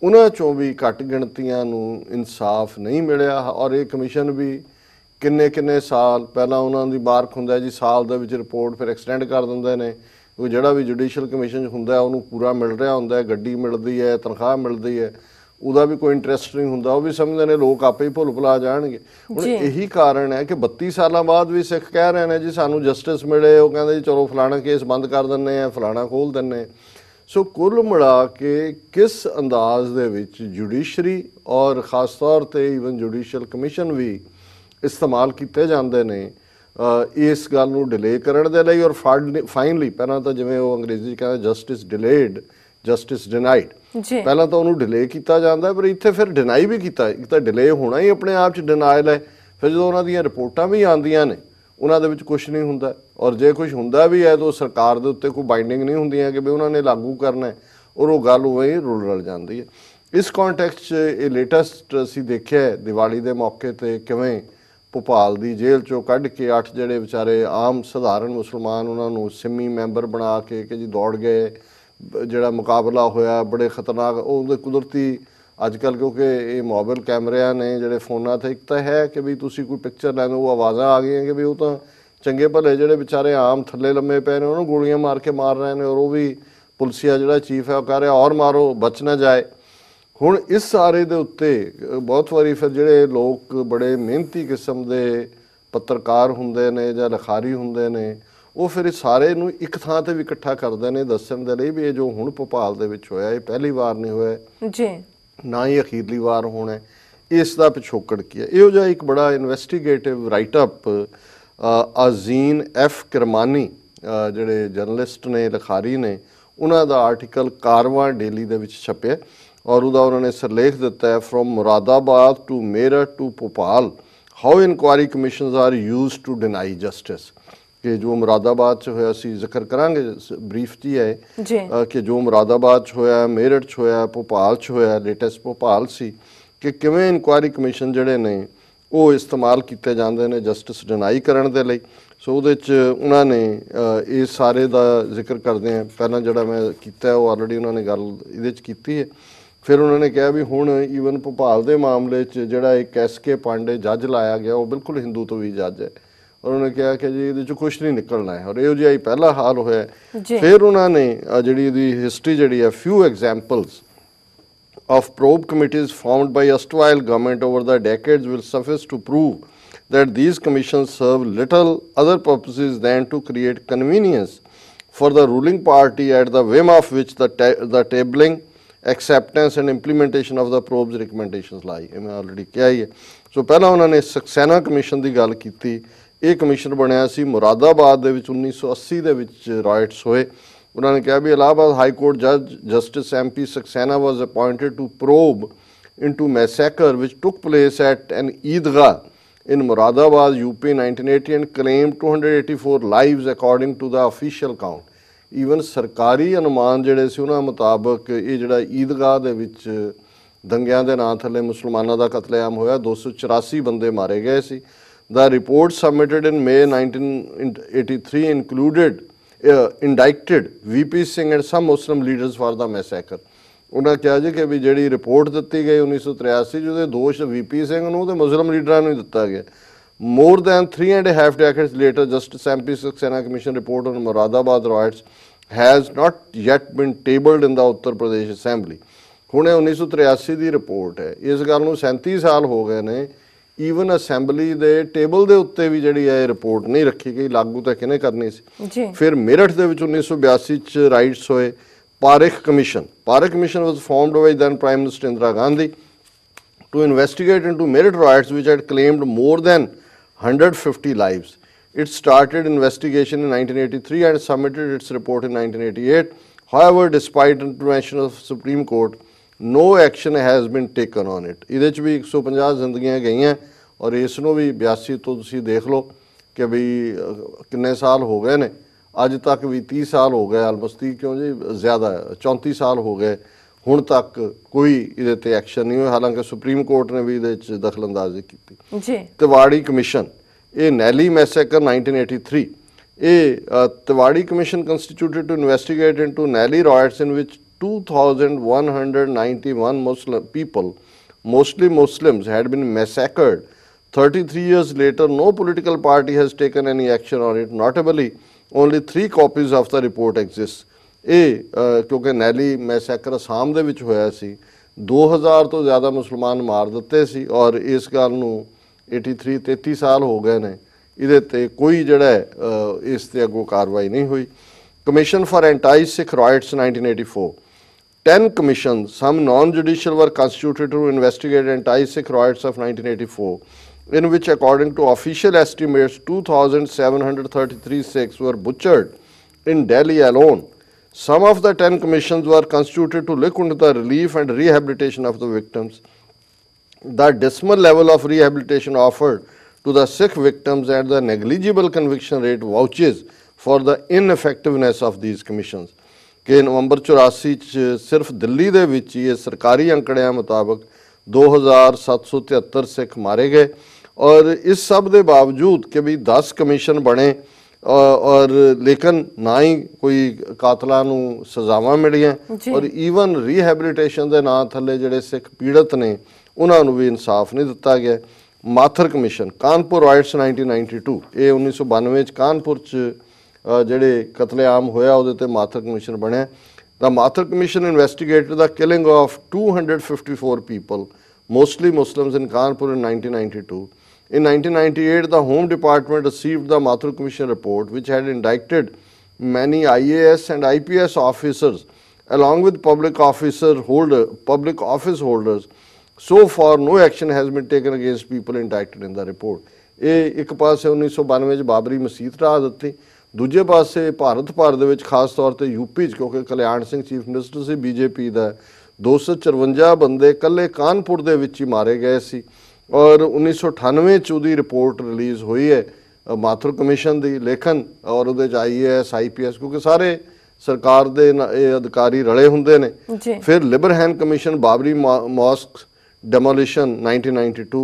ਉਹਨਾਂ ਚੋਂ ਵੀ ਘਟ ਗਿਣਤੀਆਂ ਨੂੰ ਇਨਸਾਫ ਨਹੀਂ ਮਿਲਿਆ ਔਰ ਇਹ ਕਮਿਸ਼ਨ ਵੀ ਕਿੰਨੇ ਕਿੰਨੇ ਸਾਲ ਪਹਿਲਾਂ ਉਹਨਾਂ ਦੀ ਮਾਰਕ ਹੁੰਦਾ ਜੀ ਸਾਲ ਦੇ ਵਿੱਚ ਰਿਪੋਰਟ ਫਿਰ ਐਕਸਟੈਂਡ ਕਰ ਦਿੰਦੇ ਨੇ ਉਹ ਜਿਹੜਾ ਵੀ ਜੁਡੀਸ਼ੀਅਲ ਕਮਿਸ਼ਨ ਹੁੰਦਾ ਉਹਨੂੰ ਪੂਰਾ ਮਿਲ ਰਿਹਾ ਹੁੰਦਾ ਗੱਡੀ ਮਿਲਦੀ ਹੈ ਤਨਖਾਹ ਮਿਲਦੀ ਹੈ ਉਹਦਾ ਵੀ ਕੋਈ ਇੰਟਰਸਟ ਨਹੀਂ ਹੁੰਦਾ ਉਹ ਵੀ ਸਮਝਦੇ ਨੇ ਲੋਕ ਆਪੇ ਹੀ ਭੁੱਲ ਭੁਲਾ ਜਾਣਗੇ ਹੁਣ ਇਹੀ ਕਾਰਨ ਹੈ ਕਿ 32 ਸਾਲਾਂ ਬਾਅਦ ਵੀ ਸਿੱਖ ਕਹਿ ਰਹੇ ਨੇ ਜੀ ਸਾਨੂੰ ਜਸਟਿਸ ਮਿਲੇ ਉਹ ਕਹਿੰਦੇ ਜੀ ਚਲੋ ਫਲਾਣਾ ਕੇਸ ਬੰਦ ਕਰ ਦਿੰਨੇ ਆ ਫਲਾਣਾ ਖੋਲ ਦਿੰਨੇ ਸੋ ਕੁੱਲ ਮਿਲਾ ਕੇ ਕਿਸ ਅੰਦਾਜ਼ ਦੇ ਵਿੱਚ ਜੁਡੀਸ਼ਰੀ ਔਰ ਖਾਸ ਤੌਰ ਤੇ ਇਵਨ ਜੁਡੀਸ਼ੀਅਲ ਕਮਿਸ਼ਨ ਵੀ ਇਸਤੇਮਾਲ ਕੀਤੇ ਜਾਂਦੇ ਨੇ ਇਸ ਗੱਲ ਨੂੰ ਡਿਲੇ ਕਰਨ ਦੇ ਲਈ ਔਰ ਫਾਈਨਲੀ ਪਹਿਲਾਂ ਤਾਂ ਜਿਵੇਂ ਉਹ ਅੰਗਰੇਜ਼ੀ ਚ ਕਹਿੰਦੇ ਜਸਟਿਸ ਡਿਲੇਡ ਜਸਟਿਸ ਡਿਨਾਈਡ ਪਹਿਲਾਂ ਤਾਂ ਉਹਨੂੰ ਡਿਲੇ ਕੀਤਾ ਜਾਂਦਾ ਪਰ ਇੱਥੇ ਫਿਰ ਡਿਨਾਈ ਵੀ ਕੀਤਾ ਇੱਕ ਤਾਂ ਡਿਲੇ ਹੋਣਾ ਹੀ ਆਪਣੇ ਆਪ 'ਚ ਡਿਨਾਇਲ ਹੈ ਫਿਰ ਜਦੋਂ ਉਹਨਾਂ ਦੀਆਂ ਰਿਪੋਰਟਾਂ ਵੀ ਆਉਂਦੀਆਂ ਨੇ ਉਹਨਾਂ ਦੇ ਵਿੱਚ ਕੁਝ ਨਹੀਂ ਹੁੰਦਾ ਔਰ ਜੇ ਕੁਝ ਹੁੰਦਾ ਵੀ ਹੈ ਤਾਂ ਸਰਕਾਰ ਦੇ ਉੱਤੇ ਕੋਈ ਬਾਈਂਡਿੰਗ ਨਹੀਂ ਹੁੰਦੀਆਂ ਕਿ ਵੀ ਉਹਨਾਂ ਨੇ ਲਾਗੂ ਕਰਨਾ ਔਰ ਉਹ ਗੱਲ ਉਹ ਹੀ ਰੁਲ ਰਲ ਜਾਂਦੀ ਹੈ ਇਸ ਕੰਟੈਕਸਟ 'ਚ ਇਹ ਲੇਟੈਸਟ ਅਸੀਂ ਦੇਖਿਆ ਹੈ ਦੀਵਾਲੀ ਦੇ ਮੌਕੇ ਤੇ ਕਿਵੇਂ ਭੋਪਾਲ ਦੀ ਜੇਲ੍ਹ ਚੋਂ ਕੱਢ ਕੇ ਅੱਠ ਜਿਹੜੇ ਵਿਚਾਰੇ ਆਮ ਸਧਾਰਨ ਮੁਸਲਮਾਨ ਉਹਨਾਂ ਨੂੰ ਸਿਮੀ ਮੈਂਬਰ ਬਣਾ ਕੇ ਕਿ ਜੀ ਦੌੜ ਗਏ ਜਿਹੜਾ ਮੁਕਾਬਲਾ ਹੋਇਆ ਬੜੇ ਖਤਰਨਾਕ ਉਹਦੇ ਕੁਦਰਤੀ ਅੱਜ ਕੱਲ ਕਿਉਂਕਿ ਇਹ ਮੋਬਾਈਲ ਕੈਮਰਿਆਂ ਨੇ ਜਿਹੜੇ ਫੋਨਾਂ ਤੇ ਇੱਕ ਤਾਂ ਹੈ ਕਿ ਵੀ ਤੁਸੀਂ ਕੋਈ ਪਿਕਚਰ ਲੈ ਲਓ ਉਹ ਆਵਾਜ਼ਾਂ ਆ ਗਈਆਂ ਕਿ ਵੀ ਉਹ ਤਾਂ ਚੰਗੇ ਭਲੇ ਜਿਹੜੇ ਵਿਚਾਰੇ ਆਮ ਥੱਲੇ ਲੰਮੇ ਪਏ ਨੇ ਉਹਨੂੰ ਗੋਲੀਆਂ ਮਾਰ ਕੇ ਮਾਰ ਰਹੇ ਨੇ ਔਰ ਉਹ ਵੀ ਪੁਲਸੀਆ ਜਿਹੜਾ ਚੀਫ ਹੈ ਉਹ ਕਹ ਰਿਹਾ ਔਰ ਮਾਰੋ ਬਚ ਨਾ ਜਾਏ ਹੁਣ ਇਸ ਸਾਰੇ ਦੇ ਉੱਤੇ ਬਹੁਤ ਵਾਰੀ ਫਿਰ ਜਿਹੜੇ ਲੋਕ ਬੜੇ ਮਿਹਨਤੀ ਕਿਸਮ ਦੇ ਪੱਤਰਕਾਰ ਹੁੰਦੇ ਨੇ ਜਾਂ ਲਖਾਰੀ ਹੁੰਦੇ ਨੇ ਉਹ ਫਿਰ ਸਾਰੇ ਨੂੰ ਇੱਕ ਥਾਂ ਤੇ ਵੀ ਇਕੱਠਾ ਕਰਦੇ ਨੇ ਦੱਸਣ ਦੇ ਲਈ ਵੀ ਇਹ ਜੋ ਹੁਣ ਭੋਪਾਲ ਦੇ ਵਿੱਚ ਹੋਇਆ ਇਹ ਪਹਿਲੀ ਵਾਰ ਨਹੀਂ ਹੋਇਆ ਜੀ ਨਾ ਹੀ ਅਖੀਰਲੀ ਵਾਰ ਹੋਣਾ ਇਸ ਦਾ ਪਿਛੋਕੜ ਕੀ ਹੈ ਇਹੋ ਜਿਹਾ ਇੱਕ ਬੜਾ ਇਨਵੈਸਟੀਗੇਟਿਵ ਰਾਈਟ ਅਪ ਅਜ਼ੀਨ ਐਫ ਕਰਮਾਨੀ ਜਿਹੜੇ ਜਰਨਲਿਸਟ ਨੇ ਲਖਾਰੀ ਨੇ ਉਹਨਾਂ ਦਾ ਆਰਟੀਕਲ ਕਾਰਵਾ ਡੇਲੀ ਦੇ ਵਿੱਚ ਛਪਿਆ ਔਰ ਉਹਦਾ ਉਹਨਾਂ ਨੇ ਸਰਲੇਖ ਦਿੱਤਾ ਹੈ from Moradabad to Meerut to Bhopal how inquiry commissions are used to deny justice ਕਿ ਜੋ ਮੁਰਾਦਾਬਾਦ ਚ ਹੋਇਆ ਸੀ ਜ਼ਿਕਰ ਕਰਾਂਗੇ ਬਰੀਫ ਜੀ ਹੈ ਕਿ ਜੋ ਮੁਰਾਦਾਬਾਦ ਚ ਹੋਇਆ ਮੇਰਠ ਚ ਹੋਇਆ ਭੋਪਾਲ ਚ ਹੋਇਆ ਲੇਟੈਸਟ ਭੋਪਾਲ ਸੀ ਕਿ ਕਿਵੇਂ ਇਨਕੁਆਇਰੀ ਕਮਿਸ਼ਨ ਜਿਹੜੇ ਨੇ ਉਹ ਇਸਤੇਮਾਲ ਕੀਤੇ ਜਾਂਦੇ ਨੇ ਜਸਟਿਸ ਡਿਨਾਈ ਕਰਨ ਦੇ ਲਈ ਸੋ ਉਹਦੇ ਚ ਉਹਨਾਂ ਨੇ ਇਹ ਸਾਰੇ ਦਾ ਜ਼ਿਕਰ ਕਰਦੇ ਆ ਪਹਿਲਾਂ ਜਿਹੜਾ ਮੈਂ ਕੀਤਾ ਉਹ ਆਲਰੇਡੀ ਉਹਨਾਂ ਨੇ ਗੱਲ ਇਹਦੇ ਚ ਕੀਤੀ ਹੈ ਫਿਰ ਉਹਨਾਂ ਨੇ ਕਿਹਾ ਵੀ ਹੁਣ ਈਵਨ ਭੋਪਾਲ ਦੇ ਮਾਮਲੇ 'ਚ ਜਿਹੜਾ ਇੱਕ ਐਸਕੇ ਪਾਂਡੇ ਜੱਜ ਲਾਇਆ ਗਿਆ ਉਹ ਬਿਲਕੁਲ ਹਿੰਦੂ ਤੋਂ ਵੀ ਜੱਜ ਹੈ ਔਰ ਉਹਨਾਂ ਨੇ ਕਿਹਾ ਕਿ ਜੀ ਇਹਦੇ 'ਚ ਕੁਝ ਨਹੀਂ ਨਿਕਲਣਾ ਹੈ ਔਰ ਇਹੋ ਜਿਹਾ ਹੀ ਪਹਿਲਾ ਹਾਲ ਹੋਇਆ ਫਿਰ ਉਹਨਾਂ ਨੇ ਆ ਜਿਹੜੀ ਦੀ ਹਿਸਟਰੀ ਜਿਹੜੀ ਹੈ few examples of probe committees formed by erstwhile government over the decades will suffice to prove that these commissions serve little other purposes than to create convenience for the ruling party at the whim of which the the tabling acceptance and implementation of the probes recommendations lie ਇਹ ਮੈਂ already ਕਿਹਾ ਹੀ ਹੈ ਸੋ ਪਹਿਲਾਂ ਉਹਨਾਂ ਨੇ Saxena commission ਦੀ ਗੱਲ ਕੀਤੀ ਇਹ ਕਮਿਸ਼ਨ ਬਣਿਆ ਸੀ ਮੁਰਾਦਾਬਾਦ ਦੇ ਵਿੱਚ 1980 ਦੇ ਵਿੱਚ ਰਾਇਟਸ ਹੋਏ ਉਹਨਾਂ ਨੇ ਕਿਹਾ ਵੀ ਇਲਾਹਾਬਾਦ ਹਾਈ ਕੋਰਟ ਜੱਜ justice MP Saxena was appointed to probe into massacre which took place at an Idgah in Moradabad UP 1980 and claimed 284 lives according to the official count. Even ਸਰਕਾਰੀ ਅਨੁਮਾਨ ਜਿਹੜੇ ਸੀ ਉਹਨਾਂ ਮੁਤਾਬਕ ਇਹ ਜਿਹੜਾ ਈਦਗਾਹ ਦੇ ਵਿੱਚ ਦੰਗਿਆਂ ਦੇ ਨਾਂ ਥੱਲੇ ਮੁਸਲਮਾਨਾਂ ਦਾ ਕਤਲੇਆਮ ਹੋਇਆ 284 ਬੰਦੇ ਮਾਰੇ ਗਏ ਸੀ the report submitted in May 1983 included indicted VP Singh and some Muslim leaders for the massacre ਉਹਨਾਂ ਕਿਹਾ ਜੀ ਕਿ ਵੀ ਜਿਹੜੀ ਰਿਪੋਰਟ ਦਿੱਤੀ ਗਈ 1983 ਜਿਹਦੇ ਦੋਸ਼ ਵੀਪੀ ਸਿੰਘ ਨੂੰ ਤੇ ਮੁਸਲਮ ਲੀਡਰਾਂ ਨੂੰ ਦਿੱਤਾ ਗਿਆ More than three and a half decades later, Justice M.P. Saxena Commission report on Moradabad riots has not yet been tabled in the Uttar Pradesh Assembly. ਹੁਣ ਇਹ 1983 ਦੀ ਰਿਪੋਰਟ ਹੈ ਇਸ ਗੱਲ ਨੂੰ 37 ਸਾਲ ਹੋ ਗਏ ਨੇ ਈਵਨ ਅਸੈਂਬਲੀ ਦੇ ਟੇਬਲ ਦੇ ਉੱਤੇ ਵੀ ਜਿਹੜੀ ਹੈ ਰਿਪੋਰਟ ਨਹੀਂ ਰੱਖੀ ਗਈ ਲਾਗੂ ਤਾਂ ਕਿਹਨੇ ਕਰਨੀ ਸੀ ਫਿਰ ਮੇਰਠ ਦੇ ਵਿੱਚ 1982 ਚ ਰਾਈਟਸ ਹੋਏ Parikh commission Parikh commission was formed by then prime minister Indira Gandhi to investigate into Meerut riots which had claimed more than 150 lives. It started investigation in 1983 and submitted its report in 1988. However, despite intervention of Supreme Court, no action has been taken on it. ਇਹਦੇ ਚ ਵੀ 150 ਜ਼ਿੰਦਗੀਆਂ ਗਈਆਂ ਔਰ ਇਸ ਨੂੰ ਵੀ 82 ਤੋਂ ਤੁਸੀਂ ਦੇਖ ਲਓ ਕਿ ਵੀ ਕਿੰਨੇ ਸਾਲ ਹੋ ਗਏ ਨੇ ਅੱਜ ਤੱਕ ਵੀ 30 ਸਾਲ ਹੋ ਗਏ ਆਲਮੋਸਟ 30 ਕਿਉਂ ਜੀ ਜ਼ਿਆਦਾ 34 ਸਾਲ ਹੋ ਗਏ ਹੁਣ ਤੱਕ ਕੋਈ ਇਹਦੇ ਤੇ ਐਕਸ਼ਨ ਨਹੀਂ ਹੋਇਆ ਹਾਲਾਂਕਿ ਸੁਪਰੀਮ ਕੋਰਟ ਨੇ ਵੀ ਇਹਦੇ ਵਿੱਚ ਦਖਲਅੰਦਾਜ਼ੀ ਕੀਤੀ ਜੀ ਤਿਵਾੜੀ ਕਮਿਸ਼ਨ ਇਹ ਨੈਲੀ ਮੈਸੇਕਰ 1983 ਇਹ Tiwari commission constituted to investigate into Nellie riots in which 2191 Muslim people mostly Muslims had been massacred 33 years later no political party has taken any action on it notably only 3 copies of the report exist ਇਹ ਕਿਉਂਕਿ ਨੈਲੀ ਮੈਸੈਕਰ ਅਸਾਮ ਦੇ ਵਿੱਚ ਹੋਇਆ ਸੀ 2000 ਤੋਂ ਜ਼ਿਆਦਾ ਮੁਸਲਮਾਨ ਮਾਰ ਦਿੱਤੇ ਸੀ ਔਰ ਇਸ ਗੱਲ ਨੂੰ 83 33 ਸਾਲ ਹੋ ਗਏ ਨੇ ਇਹਦੇ ਤੇ ਕੋਈ ਜਿਹੜਾ ਇਸ ਤੇ ਅੱਗੋਂ ਕਾਰਵਾਈ ਨਹੀਂ ਹੋਈ commission for anti Sikh riots 1984 10 commission, some non-judicial were constituted to investigate anti-Sikh riots of 1984, in which according to official estimates, 2,733 Sikhs were butchered in Delhi alone. Some of the 10 commissions were constituted to look into the relief and rehabilitation of the victims. The decimal level of rehabilitation offered to the sick victims and the negligible conviction rate vouches for the ineffectiveness of these commissions. ਕਿ ਨਵੰਬਰ 84 ਚ ਸਿਰਫ ਦਿੱਲੀ ਦੇ ਵਿੱਚ ਹੀ ankdeyan ਸਰਕਾਰੀ ਅੰਕੜਿਆਂ ਮੁਤਾਬਕ 2773 ਸਿੱਖ ਮਾਰੇ ਗਏ ਔਰ ਇਸ ਸਭ ਦੇ ਬਾਵਜੂਦ ਕਿ ਵੀ 10 ਕਮਿਸ਼ਨ ਬਣੇ ਔਰ ਲੇਕਿਨ ਨਾ ਹੀ ਕੋਈ ਕਾਤਲਾਂ ਨੂੰ ਸਜ਼ਾਵਾਂ ਮਿਲੀਆਂ ਔਰ ਈਵਨ ਰੀਹੈਬਿਲਿਟੇਸ਼ਨ ਦੇ ਨਾਂ ਥੱਲੇ ਜਿਹੜੇ ਸਿੱਖ ਪੀੜਤ ਨੇ ਉਹਨਾਂ ਨੂੰ ਵੀ ਇਨਸਾਫ ਨਹੀਂ ਦਿੱਤਾ ਗਿਆ ਮਾਥਰ ਕਮਿਸ਼ਨ ਕਾਨਪੁਰ ਰਾਈਟਸ 1992 ਇਹ 1992 ਚ ਕਾਨਪੁਰ ਚ ਜਿਹੜੇ ਕਤਲੇਆਮ ਹੋਇਆ ਉਹਦੇ ਤੇ ਮਾਥਰ ਕਮਿਸ਼ਨ ਬਣਿਆ the Mathur commission investigated the killing of 254 people mostly Muslims in Kanpur in 1992 In 1998, the Home Department received the Mathur Commission report, which had indicted many IAS and IPS officers along with public officer holder, public office holders. So far, no action has been taken against people indicted in the report. ਇਹ ਇੱਕ ਪਾਸੇ 1992 ਚ ਬਾਬਰੀ ਮਸਜਿਦ ਢਾ ਦਿੱਤੀ ਦੂਜੇ ਪਾਸੇ ਭਾਰਤ ਭਰ ਦੇ ਵਿੱਚ ਖਾਸ ਤੌਰ ਤੇ ਯੂਪੀ ਚ ਕਿਉਂਕਿ ਕਲਿਆਣ ਸਿੰਘ ਚੀਫ ਮਿਨਿਸਟਰ ਸੀ ਬੀਜੇਪੀ ਦਾ 254 ਬੰਦੇ ਕੱਲੇ ਕਾਨਪੁਰ ਦੇ ਵਿੱਚ ਹੀ ਮਾਰੇ ਗਏ ਸੀ ਔਰ 1998 ਚ ਉਹਦੀ ਰਿਪੋਰਟ ਰਿਲੀਜ਼ ਹੋਈ ਹੈ ਮਾਥੁਰ ਕਮਿਸ਼ਨ ਦੀ ਲੇਖਨ ਔਰ ਉਹਦੇ ਚ ਆਈਐਸ ਆਈਪੀਐਸ ਕਿਉਂਕਿ ਸਾਰੇ ਸਰਕਾਰ ਦੇ ਇਹ ਅਧਿਕਾਰੀ ਰਲੇ ਹੁੰਦੇ ਨੇ ਫਿਰ Liberhan commission Babri mosque demolition 1992.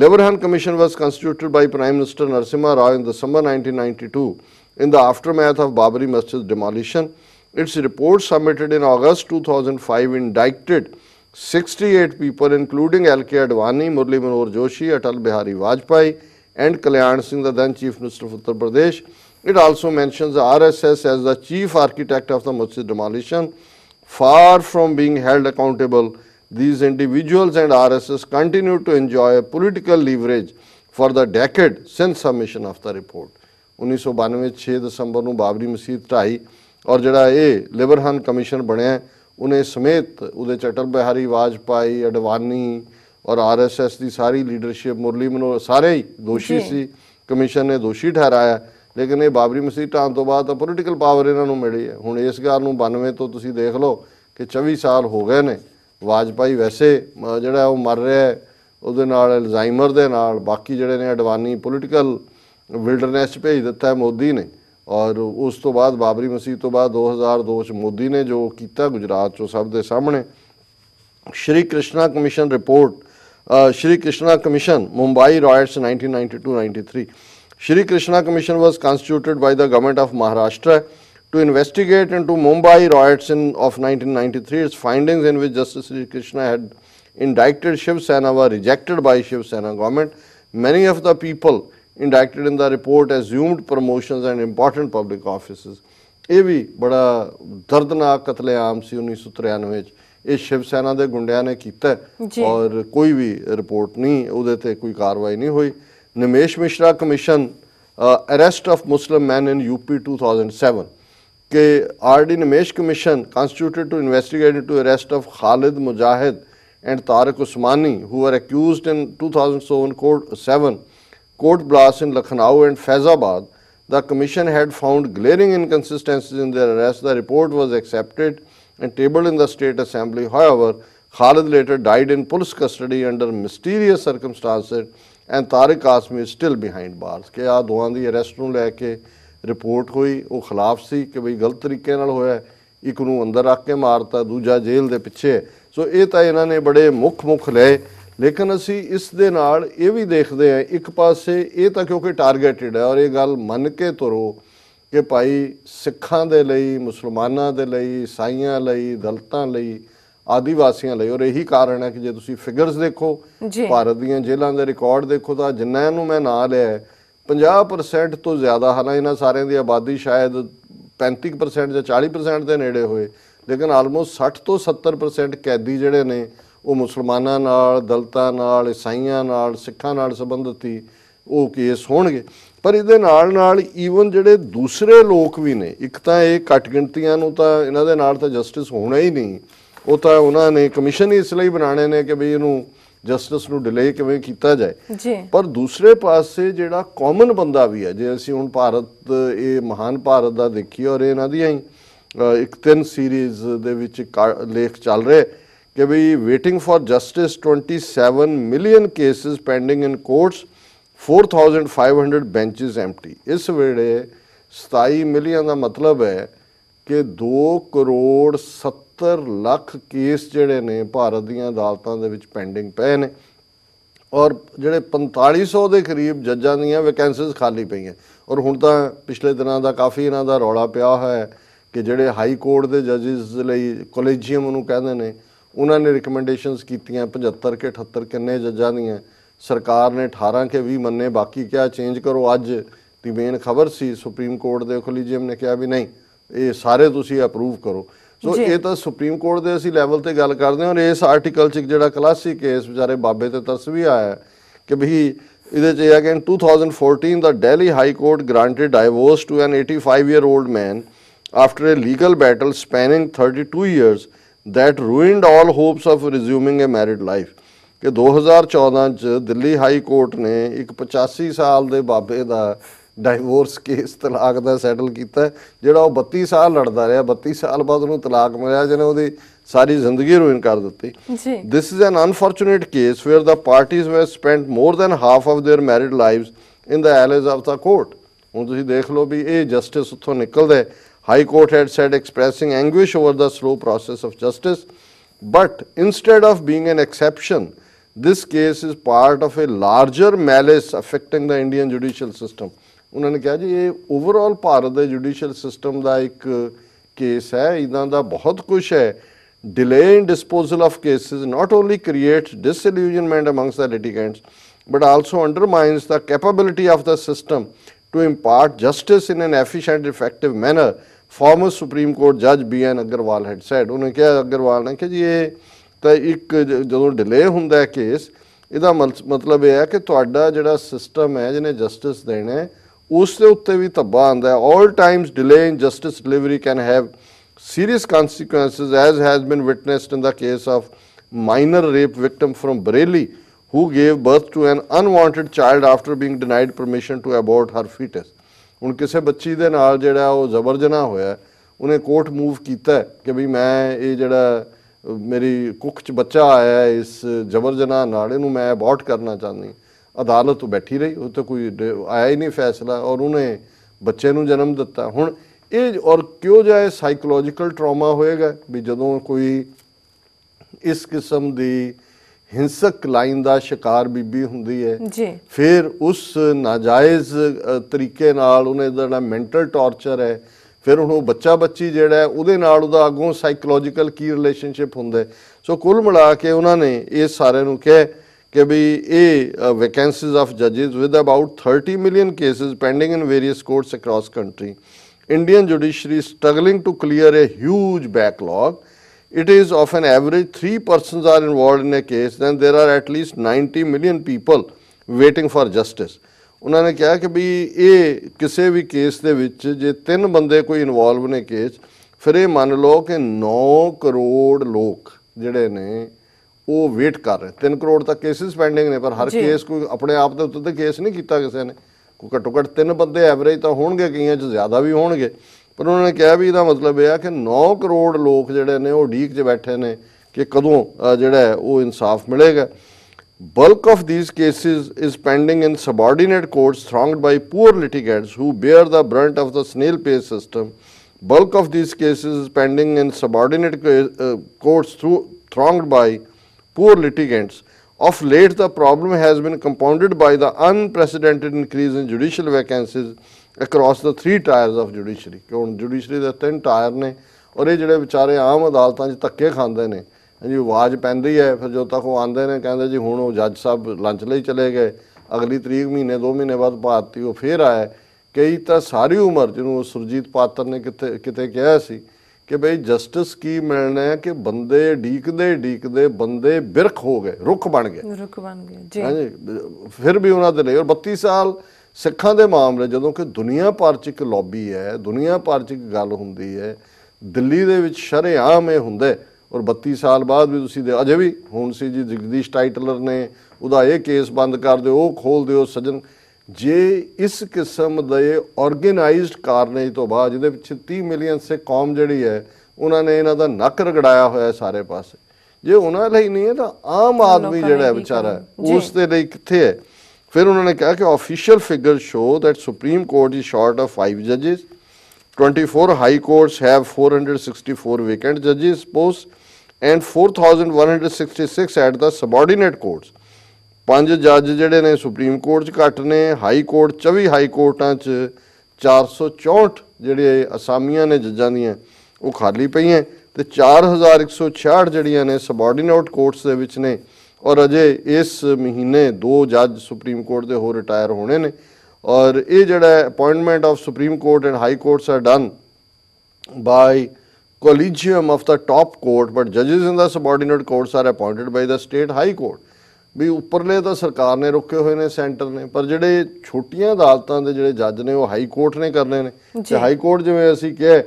Leverhan Commission was constituted by Prime Minister Narsimha Rao in December 1992 in the aftermath of Babri Masjid demolition. Its report submitted in August 2005 indicted 68 people including LK Advani, Murli Manohar Joshi, Atal Bihari Vajpayee and Kalyan Singh, the then Chief Minister of Uttar Pradesh. It also mentions RSS as the chief architect of the Masjid demolition. Far from being held accountable, these individuals and RSS continue to enjoy a political leverage for the decade since submission of the report. 1992 6 ਦਸੰਬਰ Babri Masjid ਮਸਜਿਦ ਢਾਈ ਔਰ ਜਿਹੜਾ ਇਹ ਲਿਬਰਹਨ commission ਬਣਿਆ ਉਹਨੇ ਸਮੇਤ ਉਹਦੇ ਚ ਅਟਲ ਬਿਹਾਰੀ ਵਾਜਪਾਈ ਅਡਵਾਨੀ ਔਰ ਆਰਐਸਐਸ ਦੀ ਸਾਰੀ ਲੀਡਰਸ਼ਿਪ ਮੁਰਲੀ ਮਨੋ ਸਾਰੇ ਹੀ ਦੋਸ਼ੀ ਸੀ ਕਮਿਸ਼ਨ ਨੇ ਦੋਸ਼ੀ ਠਹਿਰਾਇਆ ਲੇਕਿਨ ਇਹ ਬਾਬਰੀ ਮਸਜਿਦ ਢਾਣ ਤੋਂ ਬਾਅਦ ਤਾਂ ਪੋਲੀਟੀਕਲ ਪਾਵਰ ਇਹਨਾਂ ਨੂੰ ਮਿਲੀ ਹੈ ਹੁਣ ਇਸ ਗੱਲ ਨੂੰ 92 ਤੋਂ ਤੁਸੀਂ ਦੇਖ ਲਓ ਕਿ 24 ਸਾਲ ਹੋ ਗਏ ਨੇ ਵਾਜਪਾਈ ਵੈਸੇ ਜਿਹੜਾ ਉਹ ਮਰ ਰਿਹਾ ਹੈ ਉਹਦੇ ਨਾਲ ਅਲਜ਼ਾਈਮਰ ਦੇ ਨਾਲ ਬਾਕੀ ਜਿਹੜੇ ਨੇ ਅਡਵਾਨੀ ਪੋਲੀਟੀਕਲ ਵਿਲਡਰਨੈਸ ਭੇਜ ਦਿੱਤਾ ਹੈ ਮੋਦੀ ਨੇ ਔਰ ਉਸ ਤੋਂ ਬਾਅਦ ਬਾਬਰੀ ਮਸਜਿਦ ਤੋਂ ਬਾਅਦ 2002 ਚ ਮੋਦੀ ਨੇ ਜੋ ਕੀਤਾ ਗੁਜਰਾਤ ਚੋਂ ਸਭ ਦੇ ਸਾਹਮਣੇ Shri Krishna commission report Shri Krishna commission Mumbai riots 1992-93 Shri Krishna Commission was constituted by the government of Maharashtra to investigate into Mumbai riots in, of 1993. Its findings in which Justice Shri Krishna had indicted Shiv Sena were rejected by Shiv Sena government. Many of the people indicted in the report assumed promotions and important public offices ਇਹ ਵੀ ਬੜਾ ਦਰਦਨਾਕ ਕਤਲੇਆਮ ਸੀ 1993 ਵਿੱਚ ਇਹ ਸ਼ਿਵ ਸੈਨਾ ਦੇ ਗੁੰਡਿਆਂ ਨੇ ਕੀਤਾ ਔਰ ਕੋਈ ਵੀ ਰਿਪੋਰਟ ਨਹੀਂ ਉਹਦੇ ਤੇ ਕੋਈ ਕਾਰਵਾਈ ਨਹੀਂ ਹੋਈ Nimesh Mishra commission arrest of Muslim men in UP 2007 ਕਿ RD Nimesh commission constituted to investigate to arrest of Khalid Mujahid and Tariq Usmani who are accused in 2007 court 7 court blasts in Lucknow and Faizabad, the commission had found glaring inconsistencies in their arrest. The report was accepted and tabled in the state assembly. However, Khalid later died in police custody under mysterious circumstances and Tariq Asmi is still behind bars ਕਿ ਆ ਦੋਹਾਂ ਦੀ arrest ਨੂੰ ਲੈ ਕੇ report ਹੋਈ ਉਹ ਖਿਲਾਫ ਸੀ ਕਿ ਬਈ ਗਲਤ ਤਰੀਕੇ ਨਾਲ ਹੋਇਆ ਇੱਕ ਨੂੰ ਅੰਦਰ ਰੱਖ ਕੇ ਮਾਰਤਾ ਦੂਜਾ ਜੇਲ੍ਹ ਦੇ ਪਿੱਛੇ ਸੋ ਇਹ ਤਾਂ ਇਹਨਾਂ ਨੇ ਬੜੇ ਮੁੱਖ ਮੁੱਖ ਲਏ ਲੇਕਿਨ ਅਸੀਂ ਇਸ ਦੇ ਨਾਲ ਇਹ ਵੀ ਦੇਖਦੇ ਹਾਂ ਇੱਕ ਪਾਸੇ ਇਹ ਤਾਂ ਕਿਉਂਕਿ ਟਾਰਗੇਟਡ ਹੈ ਔਰ ਇਹ ਗੱਲ ਮੰਨ ਕੇ ਤੁਰੋ ਕਿ ਭਾਈ ਸਿੱਖਾਂ ਦੇ ਲਈ ਮੁਸਲਮਾਨਾਂ ਦੇ ਲਈ ਸਾਈਆਂ ਲਈ ਦਲਤਾਂ ਲਈ ਆਦੀਵਾਸੀਆਂ ਲਈ ਔਰ ਇਹੀ ਕਾਰਨ ਹੈ ਕਿ ਜੇ ਤੁਸੀਂ ਫਿਗਰਸ ਦੇਖੋ ਭਾਰਤ ਦੀਆਂ ਜੇਲ੍ਹਾਂ ਦੇ ਰਿਕਾਰਡ ਦੇਖੋ ਤਾਂ ਜਿੰਨਾ ਇਹਨੂੰ ਮੈਂ ਨਾਂ ਲਿਆ 50% ਤੋਂ ਜ਼ਿਆਦਾ ਹਾਲਾਂ ਇਹਨਾਂ ਸਾਰਿਆਂ ਦੀ ਆਬਾਦੀ ਸ਼ਾਇਦ 35% ਜਾਂ 40% ਦੇ ਨੇੜੇ ਹੋਏ ਲੇਕਿਨ ਆਲਮੋਸਟ 60 ਤੋਂ 70% ਕੈਦੀ ਜਿਹੜੇ ਨੇ ਉਹ ਮੁਸਲਮਾਨਾਂ ਨਾਲ ਦਲਤਾਂ ਨਾਲ ਈਸਾਈਆਂ ਨਾਲ ਸਿੱਖਾਂ ਨਾਲ ਸੰਬੰਧਿਤ ਹੀ ਉਹ ਕੇਸ ਹੋਣਗੇ ਪਰ ਇਹਦੇ ਨਾਲ ਨਾਲ ਈਵਨ ਜਿਹੜੇ ਦੂਸਰੇ ਲੋਕ ਵੀ ਨੇ ਇੱਕ ਤਾਂ ਇਹ ਘੱਟ ਗਿਣਤੀਆਂ ਨੂੰ ਤਾਂ ਇਹਨਾਂ ਦੇ ਨਾਲ ਤਾਂ ਜਸਟਿਸ ਹੋਣਾ ਹੀ ਨਹੀਂ ਉਹ ਤਾਂ ਉਹਨਾਂ ਨੇ ਕਮਿਸ਼ਨ ਹੀ ਇਸ ਲਈ ਬਣਾਣੇ ਨੇ ਕਿ ਵੀ ਇਹਨੂੰ ਜਸਟਿਸ ਨੂੰ ਡਿਲੇ ਕਿਵੇਂ ਕੀਤਾ ਜਾਏ ਪਰ ਦੂਸਰੇ ਪਾਸੇ ਜਿਹੜਾ ਕਾਮਨ ਬੰਦਾ ਵੀ ਹੈ ਜੇ ਅਸੀਂ ਹੁਣ ਭਾਰਤ ਇਹ ਮਹਾਨ ਭਾਰਤ ਦਾ ਦੇਖੀਏ ਔਰ ਇਹਨਾਂ ਦੀਆਂ ਹੀ ਇੱਕ ਤਿੰਨ ਸੀਰੀਜ਼ ਦੇ ਵਿੱਚ ਲੇਖ ਚੱਲ ਰਹੇ ਕਿ ਭਈ waiting for justice 27 million cases pending in courts 4500 benches empty ਇਸ ਵੇਲੇ 27 ਮਿਲੀਅਨ ਦਾ ਮਤਲਬ ਹੈ ਕਿ 2 ਕਰੋੜ 70 ਲੱਖ ਕੇਸ ਜਿਹੜੇ ਨੇ ਭਾਰਤ ਦੀਆਂ ਅਦਾਲਤਾਂ ਦੇ ਵਿੱਚ ਪੈਂਡਿੰਗ ਪਏ ਨੇ ਔਰ ਜਿਹੜੇ 4500 ਦੇ ਕਰੀਬ ਜੱਜਾਂ ਦੀਆਂ ਵੈਕੈਂਸੀਜ਼ ਖਾਲੀ ਪਈਆਂ ਔਰ ਹੁਣ ਤਾਂ ਪਿਛਲੇ ਦਿਨਾਂ ਦਾ ਕਾਫੀ ਇਹਨਾਂ ਦਾ ਰੌਲਾ ਪਿਆ ਹੋਇਆ ਹੈ ਕਿ ਜਿਹੜੇ ਹਾਈ ਕੋਰਟ ਦੇ ਜੱਜਸ ਲਈ ਕੋਲੇਜੀਅਮ ਨੂੰ ਕਹਿੰਦੇ ਨੇ ਉਹਨਾਂ ਨੇ ਰეკਮੈਂਡੇਸ਼ਨਸ ਕੀਤੀਆਂ 75 ਕੇ 78 ਕਿੰਨੇ ਜੱਜਾਂ ਦੀਆਂ ਸਰਕਾਰ ਨੇ 18 ਕੇ 20 ਮੰਨੇ ਬਾਕੀ ਕਿਹਾ ਚੇਂਜ ਕਰੋ ਅੱਜ ਦੀ ਮੇਨ ਖਬਰ ਸੀ ਸੁਪਰੀਮ ਕੋਰਟ ਦੇ ਕੋਲੀਜੀਅਮ ਨੇ ਕਿਹਾ ਵੀ ਨਹੀਂ ਇਹ ਸਾਰੇ ਤੁਸੀਂ ਅਪਰੂਵ ਕਰੋ ਸੋ ਇਹ ਤਾਂ ਸੁਪਰੀਮ ਕੋਰਟ ਦੇ ਅਸੀਂ ਲੈਵਲ ਤੇ ਗੱਲ ਕਰਦੇ ਹਾਂ ਔਰ ਇਸ ਆਰਟੀਕਲ 'ਚ ਜਿਹੜਾ ਕਲਾਸਿਕ ਕੇਸ ਵਿਚਾਰੇ ਬਾਬੇ ਤੇ ਤਰਸ ਵੀ ਆਇਆ ਕਿ ਵੀ ਇਹਦੇ 'ਚ ਇਹ ਆ ਕਿ 2014 ਦਾ Delhi high court granted divorce to an 85 year old man after a legal battle spanning 32 years that ruined all hopes of resuming a married life ਕਿ 2014 ਚ ਦਿੱਲੀ ਹਾਈ ਕੋਰਟ ਨੇ ਇੱਕ 85 ਸਾਲ ਦੇ ਬਾਬੇ ਦਾ ਡਾਈਵੋਰਸ ਕੇਸ ਤਲਾਕ ਦਾ ਸੈਟਲ ਕੀਤਾ ਜਿਹੜਾ ਉਹ 32 ਸਾਲ ਲੜਦਾ ਰਿਹਾ 32 ਸਾਲ ਬਾਅਦ ਉਹਨੂੰ ਤਲਾਕ ਮਿਲਿਆ ਜਿਹਨੇ ਉਹਦੀ ਸਾਰੀ ਜ਼ਿੰਦਗੀ ਰੂਇਨ ਕਰ ਦਿੱਤੀ ਜੀ this is an unfortunate case where the ਪਾਰਟੀਆਂ were spent more than half of their married lives in the aisles of the court ਹੁਣ ਤੁਸੀਂ ਦੇਖ ਲਓ ਵੀ ਇਹ ਜਸਟਿਸ ਉੱਥੋਂ ਨਿਕਲਦਾ ਹੈ High Court had said expressing anguish over the slow process of justice. But instead of being an exception, this case is part of a larger malice affecting the Indian judicial system. ਉਹਨਾਂ ਨੇ ਕਿਹਾ ਜੀ ਇਹ overall Bharat ਦੇ judicial system ਦਾ ਇੱਕ case ਹੈ ਇਦਾਂ ਦਾ ਬਹੁਤ ਕੁਝ ਹੈ delay in disposal of cases not only creates disillusionment amongst the litigants but also undermines the capability of the system to impart justice in an efficient effective manner former supreme court ਜੱਜ B N Agarwal had said ਉਹਨੇ ਕਿਹਾ ਅਗਰਵਾਲ ਨੇ ਕਿ ਜੀ ਇਹ ਤਾਂ ਇੱਕ ਜਦੋਂ ਡਿਲੇ ਹੁੰਦਾ ਕੇਸ ਇਹਦਾ ਮਤਲਬ ਇਹ ਹੈ ਕਿ ਤੁਹਾਡਾ ਜਿਹੜਾ ਸਿਸਟਮ ਹੈ ਜਿਹਨੇ ਜਸਟਿਸ ਦੇਣਾ ਹੈ ਉਸ ਦੇ ਉੱਤੇ ਵੀ ਧੱਬਾ ਆਂਦਾ ਹੈ 올 times delay in justice delivery can have serious consequences as has been witnessed in the case of minor rape victim from Bareilly who gave birth to an unwanted child after being denied permission to abort her foetus ਹੁਣ ਕਿਸੇ ਬੱਚੀ ਦੇ ਨਾਲ ਜਿਹੜਾ ਉਹ ਜ਼ਬਰ ਹੋਇਆ ਉਹਨੇ ਕੋਰਟ ਮੂਵ ਕੀਤਾ ਕਿ ਵੀ ਮੈਂ ਇਹ ਜਿਹੜਾ ਮੇਰੀ ਕੁੱਖ 'ਚ ਬੱਚਾ ਆਇਆ ਇਸ ਜ਼ਬਰ ਜਨਾਹ ਨਾਲ ਇਹਨੂੰ ਮੈਂ ਅਬੋਰਟ ਕਰਨਾ ਚਾਹੁੰਦੀ ਅਦਾਲਤ ਬੈਠੀ ਰਹੀ ਉਹ ਤਾਂ ਕੋਈ ਆਇਆ ਹੀ ਨਹੀਂ ਫੈਸਲਾ ਔਰ ਉਹਨੇ ਬੱਚੇ ਨੂੰ ਜਨਮ ਦਿੱਤਾ ਹੁਣ ਇਹ ਔਰ ਕਿਉਂ ਜਾਏ ਸਾਈਕੋਲੋਜੀਕਲ ਟਰਾਮਾ ਹੋਏਗਾ ਵੀ ਜਦੋਂ ਕੋਈ ਇਸ ਕਿਸਮ ਦੀ ਹਿੰਸਕ ਲਾਈਨ ਦਾ ਸ਼ਿਕਾਰ ਬੀਬੀ ਹੁੰਦੀ ਹੈ ਜੀ ਫਿਰ ਉਸ ਨਾਜਾਇਜ਼ ਤਰੀਕੇ ਨਾਲ ਉਹਨੇ ਜਿਹੜਾ ਮੈਂਟਲ ਟੌਰਚਰ ਹੈ ਫਿਰ ਉਹ ਬੱਚਾ ਬੱਚੀ ਜਿਹੜਾ ਉਹਦੇ ਨਾਲ ਉਹਦਾ ਅੱਗੋਂ ਸਾਈਕੋਲੋਜੀਕਲ ਕੀ ਰਿਲੇਸ਼ਨਸ਼ਿਪ ਹੁੰਦਾ ਸੋ ਕੁੱਲ ਮਿਲਾ ਕੇ ਉਹਨਾਂ ਨੇ ਇਹ ਸਾਰਿਆਂ ਨੂੰ ਕਿਹਾ ਕਿ ਵੀ ਇਹ ਵੈਕੈਂਸੀਜ਼ ਆਫ ਜੱਜਸ with about 30 million cases pending in various courts across country Indian judiciary struggling to clear a huge backlog it is of an average three persons are involved in a case, then there are at least 90 million people waiting for justice. ਉਹਨਾਂ ਨੇ ਕਿਹਾ ਕਿ ਵੀ ਇਹ ਕਿਸੇ ਵੀ case ਦੇ ਵਿੱਚ ਜੇ ਤਿੰਨ ਬੰਦੇ ਕੋਈ ਇਨਵੋਲਵ ਨੇ ਕੇਸ ਫਿਰ ਇਹ ਮੰਨ ਲਓ ਕਿ 9 ਕਰੋੜ ਲੋਕ ਜਿਹੜੇ ਨੇ ਉਹ ਵੇਟ ਕਰ ਰਹੇ 3 ਕਰੋੜ ਤੱਕ ਕੇਸਿਸ ਪੈਂਡਿੰਗ ਨੇ ਪਰ ਹਰ ਕੇਸ ਕੋਈ ਆਪਣੇ ਆਪ ਦੇ ਉੱਤੇ ਕੇਸ ਨਹੀਂ ਕੀਤਾ ਕਿਸੇ ਨੇ ਕੋਈ ਘੱਟੋ ਘੱਟ ਤਿੰਨ ਬੰਦੇ ਐਵਰੇਜ ਤਾਂ ਹੋਣਗੇ ਕਈਆਂ 'ਚ ਜ਼ਿਆਦਾ ਵੀ ਹੋਣਗੇ ਪਰ ਉਹਨਾਂ ਨੇ ਕਿਹਾ ਵੀ ਇਹਦਾ ਮਤਲਬ ਇਹ ਆ ਕਿ 9 ਕਰੋੜ ਲੋਕ ਜਿਹੜੇ ਨੇ ਉਹ ਢੀਕ 'ਚ ਬੈਠੇ ਨੇ ਕਿ ਕਦੋਂ ਜਿਹੜਾ ਉਹ ਇਨਸਾਫ ਮਿਲੇਗਾ bulk of these cases is pending in subordinate courts thronged by poor litigants who bear the brunt of the snail pace system bulk of these cases is pending in subordinate courts thronged by poor litigants of late the problem has been compounded by the unprecedented increase in judicial vacancies across the 3 tiers of judiciary ਕਿ ਹੁਣ judiciary ਦੇ ਤਿੰਨ tyre ਨੇ ਔਰ ਇਹ ਜਿਹੜੇ ਵਿਚਾਰੇ ਆਮ ਅਦਾਲਤਾਂ 'ਚ ਧੱਕੇ ਖਾਂਦੇ ਨੇ ਜੀ ਆਵਾਜ਼ ਪੈਂਦੀ ਹੈ ਫਿਰ ਜੋ ਤੱਕ ਉਹ ਆਂਦੇ ਨੇ ਕਹਿੰਦੇ ਜੀ ਹੁਣ ਉਹ ਜੱਜ ਸਾਹਿਬ ਲੰਚ ਲਈ ਚਲੇ ਗਏ ਅਗਲੀ ਤਰੀਕ ਮਹੀਨੇ 2 ਮਹੀਨੇ ਬਾਅਦ ਭਾਰਤੀ ਉਹ ਫੇਰ ਆਇਆ ਕਈ ਤਾਂ ਸਾਰੀ ਉਮਰ ਜਿਹਨੂੰ ਸੁਰਜੀਤ ਪਾਤਰ ਨੇ ਕਿਤੇ ਕਿਤੇ ਕਿਹਾ ਸੀ ਕਿ ਭਈ ਜਸਟਿਸ ਕੀ ਮਿਲਣਾ ਹੈ ਕਿ ਬੰਦੇ ਢੀਕਦੇ ਢੀਕਦੇ ਬੰਦੇ ਬਿਰਖ ਹੋ ਗਏ ਰੁੱਖ ਬਣ ਗਏ ਰੁੱਖ ਬਣ ਗਏ ਜੀ ਹਾਂਜੀ ਫਿਰ ਵੀ ਉਹਨਾਂ ਦੇ ਲਈ ਔਰ 32 ਸਾਲ ਸਿੱਖਾਂ ਦੇ ਮਾਮਲੇ ਜਦੋਂ ਕਿ ਦੁਨੀਆ ਭਰ 'ਚ ਇੱਕ ਲੌਬੀ ਹੈ ਦੁਨੀਆ ਭਰ 'ਚ ਇੱਕ ਗੱਲ ਹੁੰਦੀ ਹੈ ਦਿੱਲੀ ਦੇ ਵਿੱਚ ਸ਼ਰਿਆਮ ਇਹ ਹੁੰਦਾ ਔਰ 32 ਸਾਲ ਬਾਅਦ ਵੀ ਤੁਸੀਂ ਦੇ ਅਜੇ ਵੀ ਹੁਣ ਸੀ ਜੀ ਜਗਦੀਸ਼ ਟਾਈਟਲਰ ਨੇ ਉਹਦਾ ਇਹ ਕੇਸ ਬੰਦ ਕਰ ਦਿਓ ਉਹ ਖੋਲ ਦਿਓ ਸਜਣ ਜੇ ਇਸ ਕਿਸਮ ਦੇ ਆਰਗੇਨਾਈਜ਼ਡ ਕਾਰਨੇਜ ਤੋਂ ਬਾਅਦ ਜਿਹਦੇ ਵਿੱਚ 30 ਮਿਲੀਅਨ ਸੇ ਕੌਮ ਜਿਹੜੀ ਹੈ ਉਹਨਾਂ ਨੇ ਇਹਨਾਂ ਦਾ ਨੱਕ ਰਗੜਾਇਆ ਹੋਇਆ ਸਾਰੇ ਪਾਸੇ ਜੇ ਉਹਨਾਂ ਲਈ ਨਹੀਂ ਹੈ ਤਾਂ ਆਮ ਆਦਮੀ ਜਿਹੜਾ ਵਿਚਾਰਾ ਉਸ ਦੇ ਲਈ ਕਿੱਥੇ ਹੈ ਫਿਰ ਉਹਨਾਂ ਨੇ ਕਿਹਾ ਕਿ official figure show that supreme court is short of 5 ਜजेस 24 ਹਾਈ ਕੋਰਟਸ ਹੈਵ 464 ਵੈਕੈਂਟ ਜजेस post and 4166 at the subordinate courts ਪੰਜ ਜੱਜ ਜਿਹੜੇ ਨੇ ਸੁਪਰੀਮ ਕੋਰਟ 'ਚ ਘੱਟ ਨੇ ਹਾਈ ਕੋਰਟ 24 ਹਾਈ ਕੋਰਟਾਂ 'ਚ 464 ਜਿਹੜੇ ਅਸਾਮੀਆਂ ਨੇ ਜੱਜਾਂ ਦੀਆਂ ਉਹ ਖਾਲੀ ਪਈਆਂ ਤੇ 4166 ਜਿਹੜੀਆਂ ਨੇ ਸਬਆਰਡੀਨੇਟ ਕੋਰਟਸ ਦੇ ਵਿੱਚ ਨੇ ਔਰ ਅਜੇ ਇਸ ਮਹੀਨੇ ਦੋ ਜੱਜ ਸੁਪਰੀਮ ਕੋਰਟ ਦੇ ਹੋ ਰਿਟਾਇਰ ਹੋਣੇ ਨੇ ਔਰ ਇਹ ਜਿਹੜਾ appointment of supreme court and high courts are done by collegium of the top court but ਜੱਜਸ in the subordinate courts are appointed by the state high court ਵੀ ਉੱਪਰਲੇ ਤਾਂ ਸਰਕਾਰ ਨੇ ਰੁਕੇ ਹੋਏ ਨੇ ਸੈਂਟਰ ਨੇ ਪਰ ਜਿਹੜੇ ਛੋਟੀਆਂ ਅਦਾਲਤਾਂ ਦੇ ਜਿਹੜੇ ਜੱਜ ਨੇ ਉਹ ਹਾਈ ਕੋਰਟ ਨੇ ਕਰਨੇ ਨੇ ਤੇ ਹਾਈ ਕੋਰਟ ਜਿਵੇਂ ਅਸੀਂ ਕਿਹਾ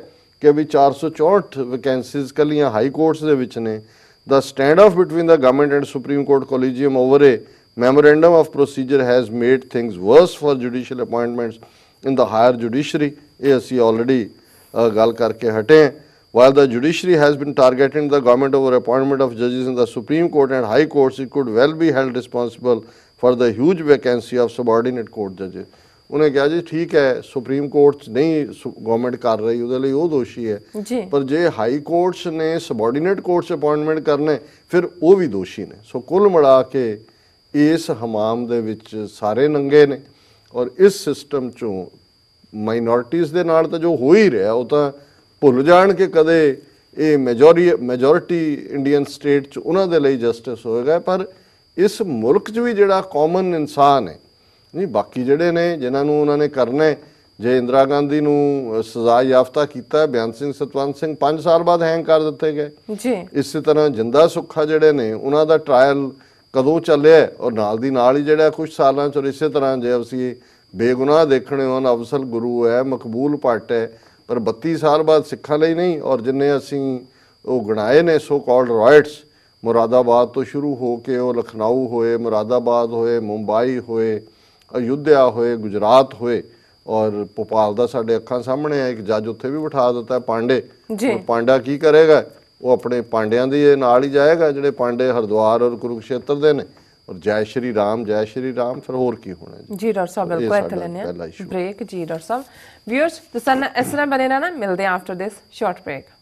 ਕਿ ਵੀ 464 ਵੈਕੈਂਸੀਜ਼ ਕੱਲੀਆਂ ਹਾਈ ਕੋਰਟਸ ਦੇ ਵਿੱਚ ਨੇ The standoff between the government and Supreme Court Collegium over a memorandum of procedure has made things worse for judicial appointments in the higher judiciary. ASC already uh, gal karke hate. While the judiciary has been targeting the government over appointment of judges in the Supreme Court and High Courts, it could well be held responsible for the huge vacancy of subordinate court judges. ਉਹਨੇ ਕਿਹਾ ਜੀ ਠੀਕ ਹੈ supreme court ਨਹੀਂ government ਕਰ ਰਹੀ ਉਹਦੇ ਲਈ ਉਹ ਦੋਸ਼ੀ ਹੈ ਪਰ ਜੇ ਹਾਈ ਕੋਰਟਸ ਨੇ ਸਬੋਰਡੀਨੇਟ ਕੋਰਟਸ ਅਪਾਇੰਟਮੈਂਟ ਕਰਨੇ ਫਿਰ ਉਹ ਵੀ ਦੋਸ਼ੀ ਨੇ ਸੋ ਕੁੱਲ ਮਿਲਾ ਕੇ ਇਸ ਹਮਾਮ ਦੇ ਵਿੱਚ ਸਾਰੇ ਨੰਗੇ ਨੇ ਔਰ ਇਸ ਸਿਸਟਮ ਚੋਂ ਮਾਈਨੋਰਟੀਆਂ ਦੇ ਨਾਲ ਤਾਂ ਜੋ ਹੋ ਹੀ ਰਿਹਾ ਉਹ ਤਾਂ ਭੁੱਲ ਜਾਣ ਕਿ ਕਦੇ ਇਹ ਮੈਜੋਰੀ ਮੈਜੋਰਿਟੀ ਇੰਡੀਅਨ ਸਟੇਟ ਚ ਉਹਨਾਂ ਦੇ ਲਈ ਜਸਟਿਸ ਹੋਏਗਾ ਪਰ ਇਸ ਮੁਲਕ 'ਚ ਵੀ ਜਿਹੜਾ ਕਾਮਨ ਇਨਸਾਨ ਹੈ ਨਹੀਂ ਬਾਕੀ ਜਿਹੜੇ ਨੇ ਜਿਨ੍ਹਾਂ ਨੂੰ ਉਹਨਾਂ ਨੇ ਕਰਨਾ ਜੇ ਇੰਦਰਾ ਗਾਂਧੀ ਨੂੰ ਸਜ਼ਾ ਯਾਫਤਾ ਕੀਤਾ ਬਿਆਨ ਸਿੰਘ ਸਤਵੰਤ ਸਿੰਘ 5 ਸਾਲ ਬਾਅਦ ਹੈਂਗ ਕਰ ਦਿੱਤੇ ਗਏ ਜੀ ਇਸੇ ਤਰ੍ਹਾਂ ਜਿੰਦਾ ਸੁੱਖਾ ਜਿਹੜੇ ਨੇ ਉਹਨਾਂ ਦਾ ਟ੍ਰਾਇਲ ਕਦੋਂ ਚੱਲਿਆ ਔਰ ਨਾਲ ਦੀ ਨਾਲ ਹੀ ਜਿਹੜਾ ਕੁਝ ਸਾਲਾਂ ਚੋਂ ਇਸੇ ਤਰ੍ਹਾਂ ਜੇ ਅਸੀਂ ਬੇਗੁਨਾਹ ਦੇਖਣੇ ਹੋਣ ਅਫਸਲ ਗੁਰੂ ਹੈ ਮਕਬੂਲ ਪਟ ਹੈ ਪਰ 32 ਸਾਲ ਬਾਅਦ ਸਿੱਖਾਂ ਲਈ ਨਹੀਂ ਔਰ ਜਿੰਨੇ ਅਸੀਂ ਉਹ ਗਣਾਏ ਨੇ ਸੋ ਕਾਲਡ ਰਾਇਟਸ ਮੁਰਾਦਾਬਾਦ ਤੋਂ ਸ਼ੁਰੂ ਹੋ ਕੇ ਉਹ ਲਖਨਊ ਹੋਏ ਮੁਰਾਦਾਬਾਦ ਹੋਏ ਮੁੰਬਈ ਹੋਏ ਅਯੁੱਧਿਆ ਹੋਏ ਗੁਜਰਾਤ ਹੋਏ ਔਰ ਭੋਪਾਲ ਦਾ ਸਾਡੇ ਅੱਖਾਂ ਸਾਹਮਣੇ ਆ ਇੱਕ ਜੱਜ ਉੱਥੇ ਵੀ ਬਿਠਾ ਦਿੱਤਾ ਪਾਂਡੇ ਔਰ ਪਾਂਡਾ ਕੀ ਕਰੇਗਾ ਉਹ ਆਪਣੇ ਪਾਂਡਿਆਂ ਦੇ ਨਾਲ ਹੀ ਜਾਏਗਾ ਜਿਹੜੇ ਪਾਂਡੇ ਹਰਦੁਆਰ ਔਰ ਕੁਰੂਕਸ਼ੇਤਰ ਦੇ ਨੇ ਔਰ ਜੈ ਸ਼੍ਰੀ ਰਾਮ ਜੈ ਸ਼੍ਰੀ ਰਾਮ ਫਿਰ ਹੋਰ ਕੀ ਹੋਣਾ ਜੀ ਜੀ ਡਾਕਟਰ ਸਾਹਿਬ ਬਿਲਕੁਲ ਇੱਥੇ ਲੈਣੇ ਆ ਬ੍ਰੇਕ ਜੀ ਡਾਕਟਰ ਸਾਹਿਬ ਵੀਅਰਸ ਦਸਨ ਇਸ ਤਰ੍ਹਾਂ ਬਣੇ ਰਹਿਣਾ ਮਿਲਦੇ ਆਫਟਰ ਦਿਸ ਸ਼ਾਰਟ ਬ੍ਰੇਕ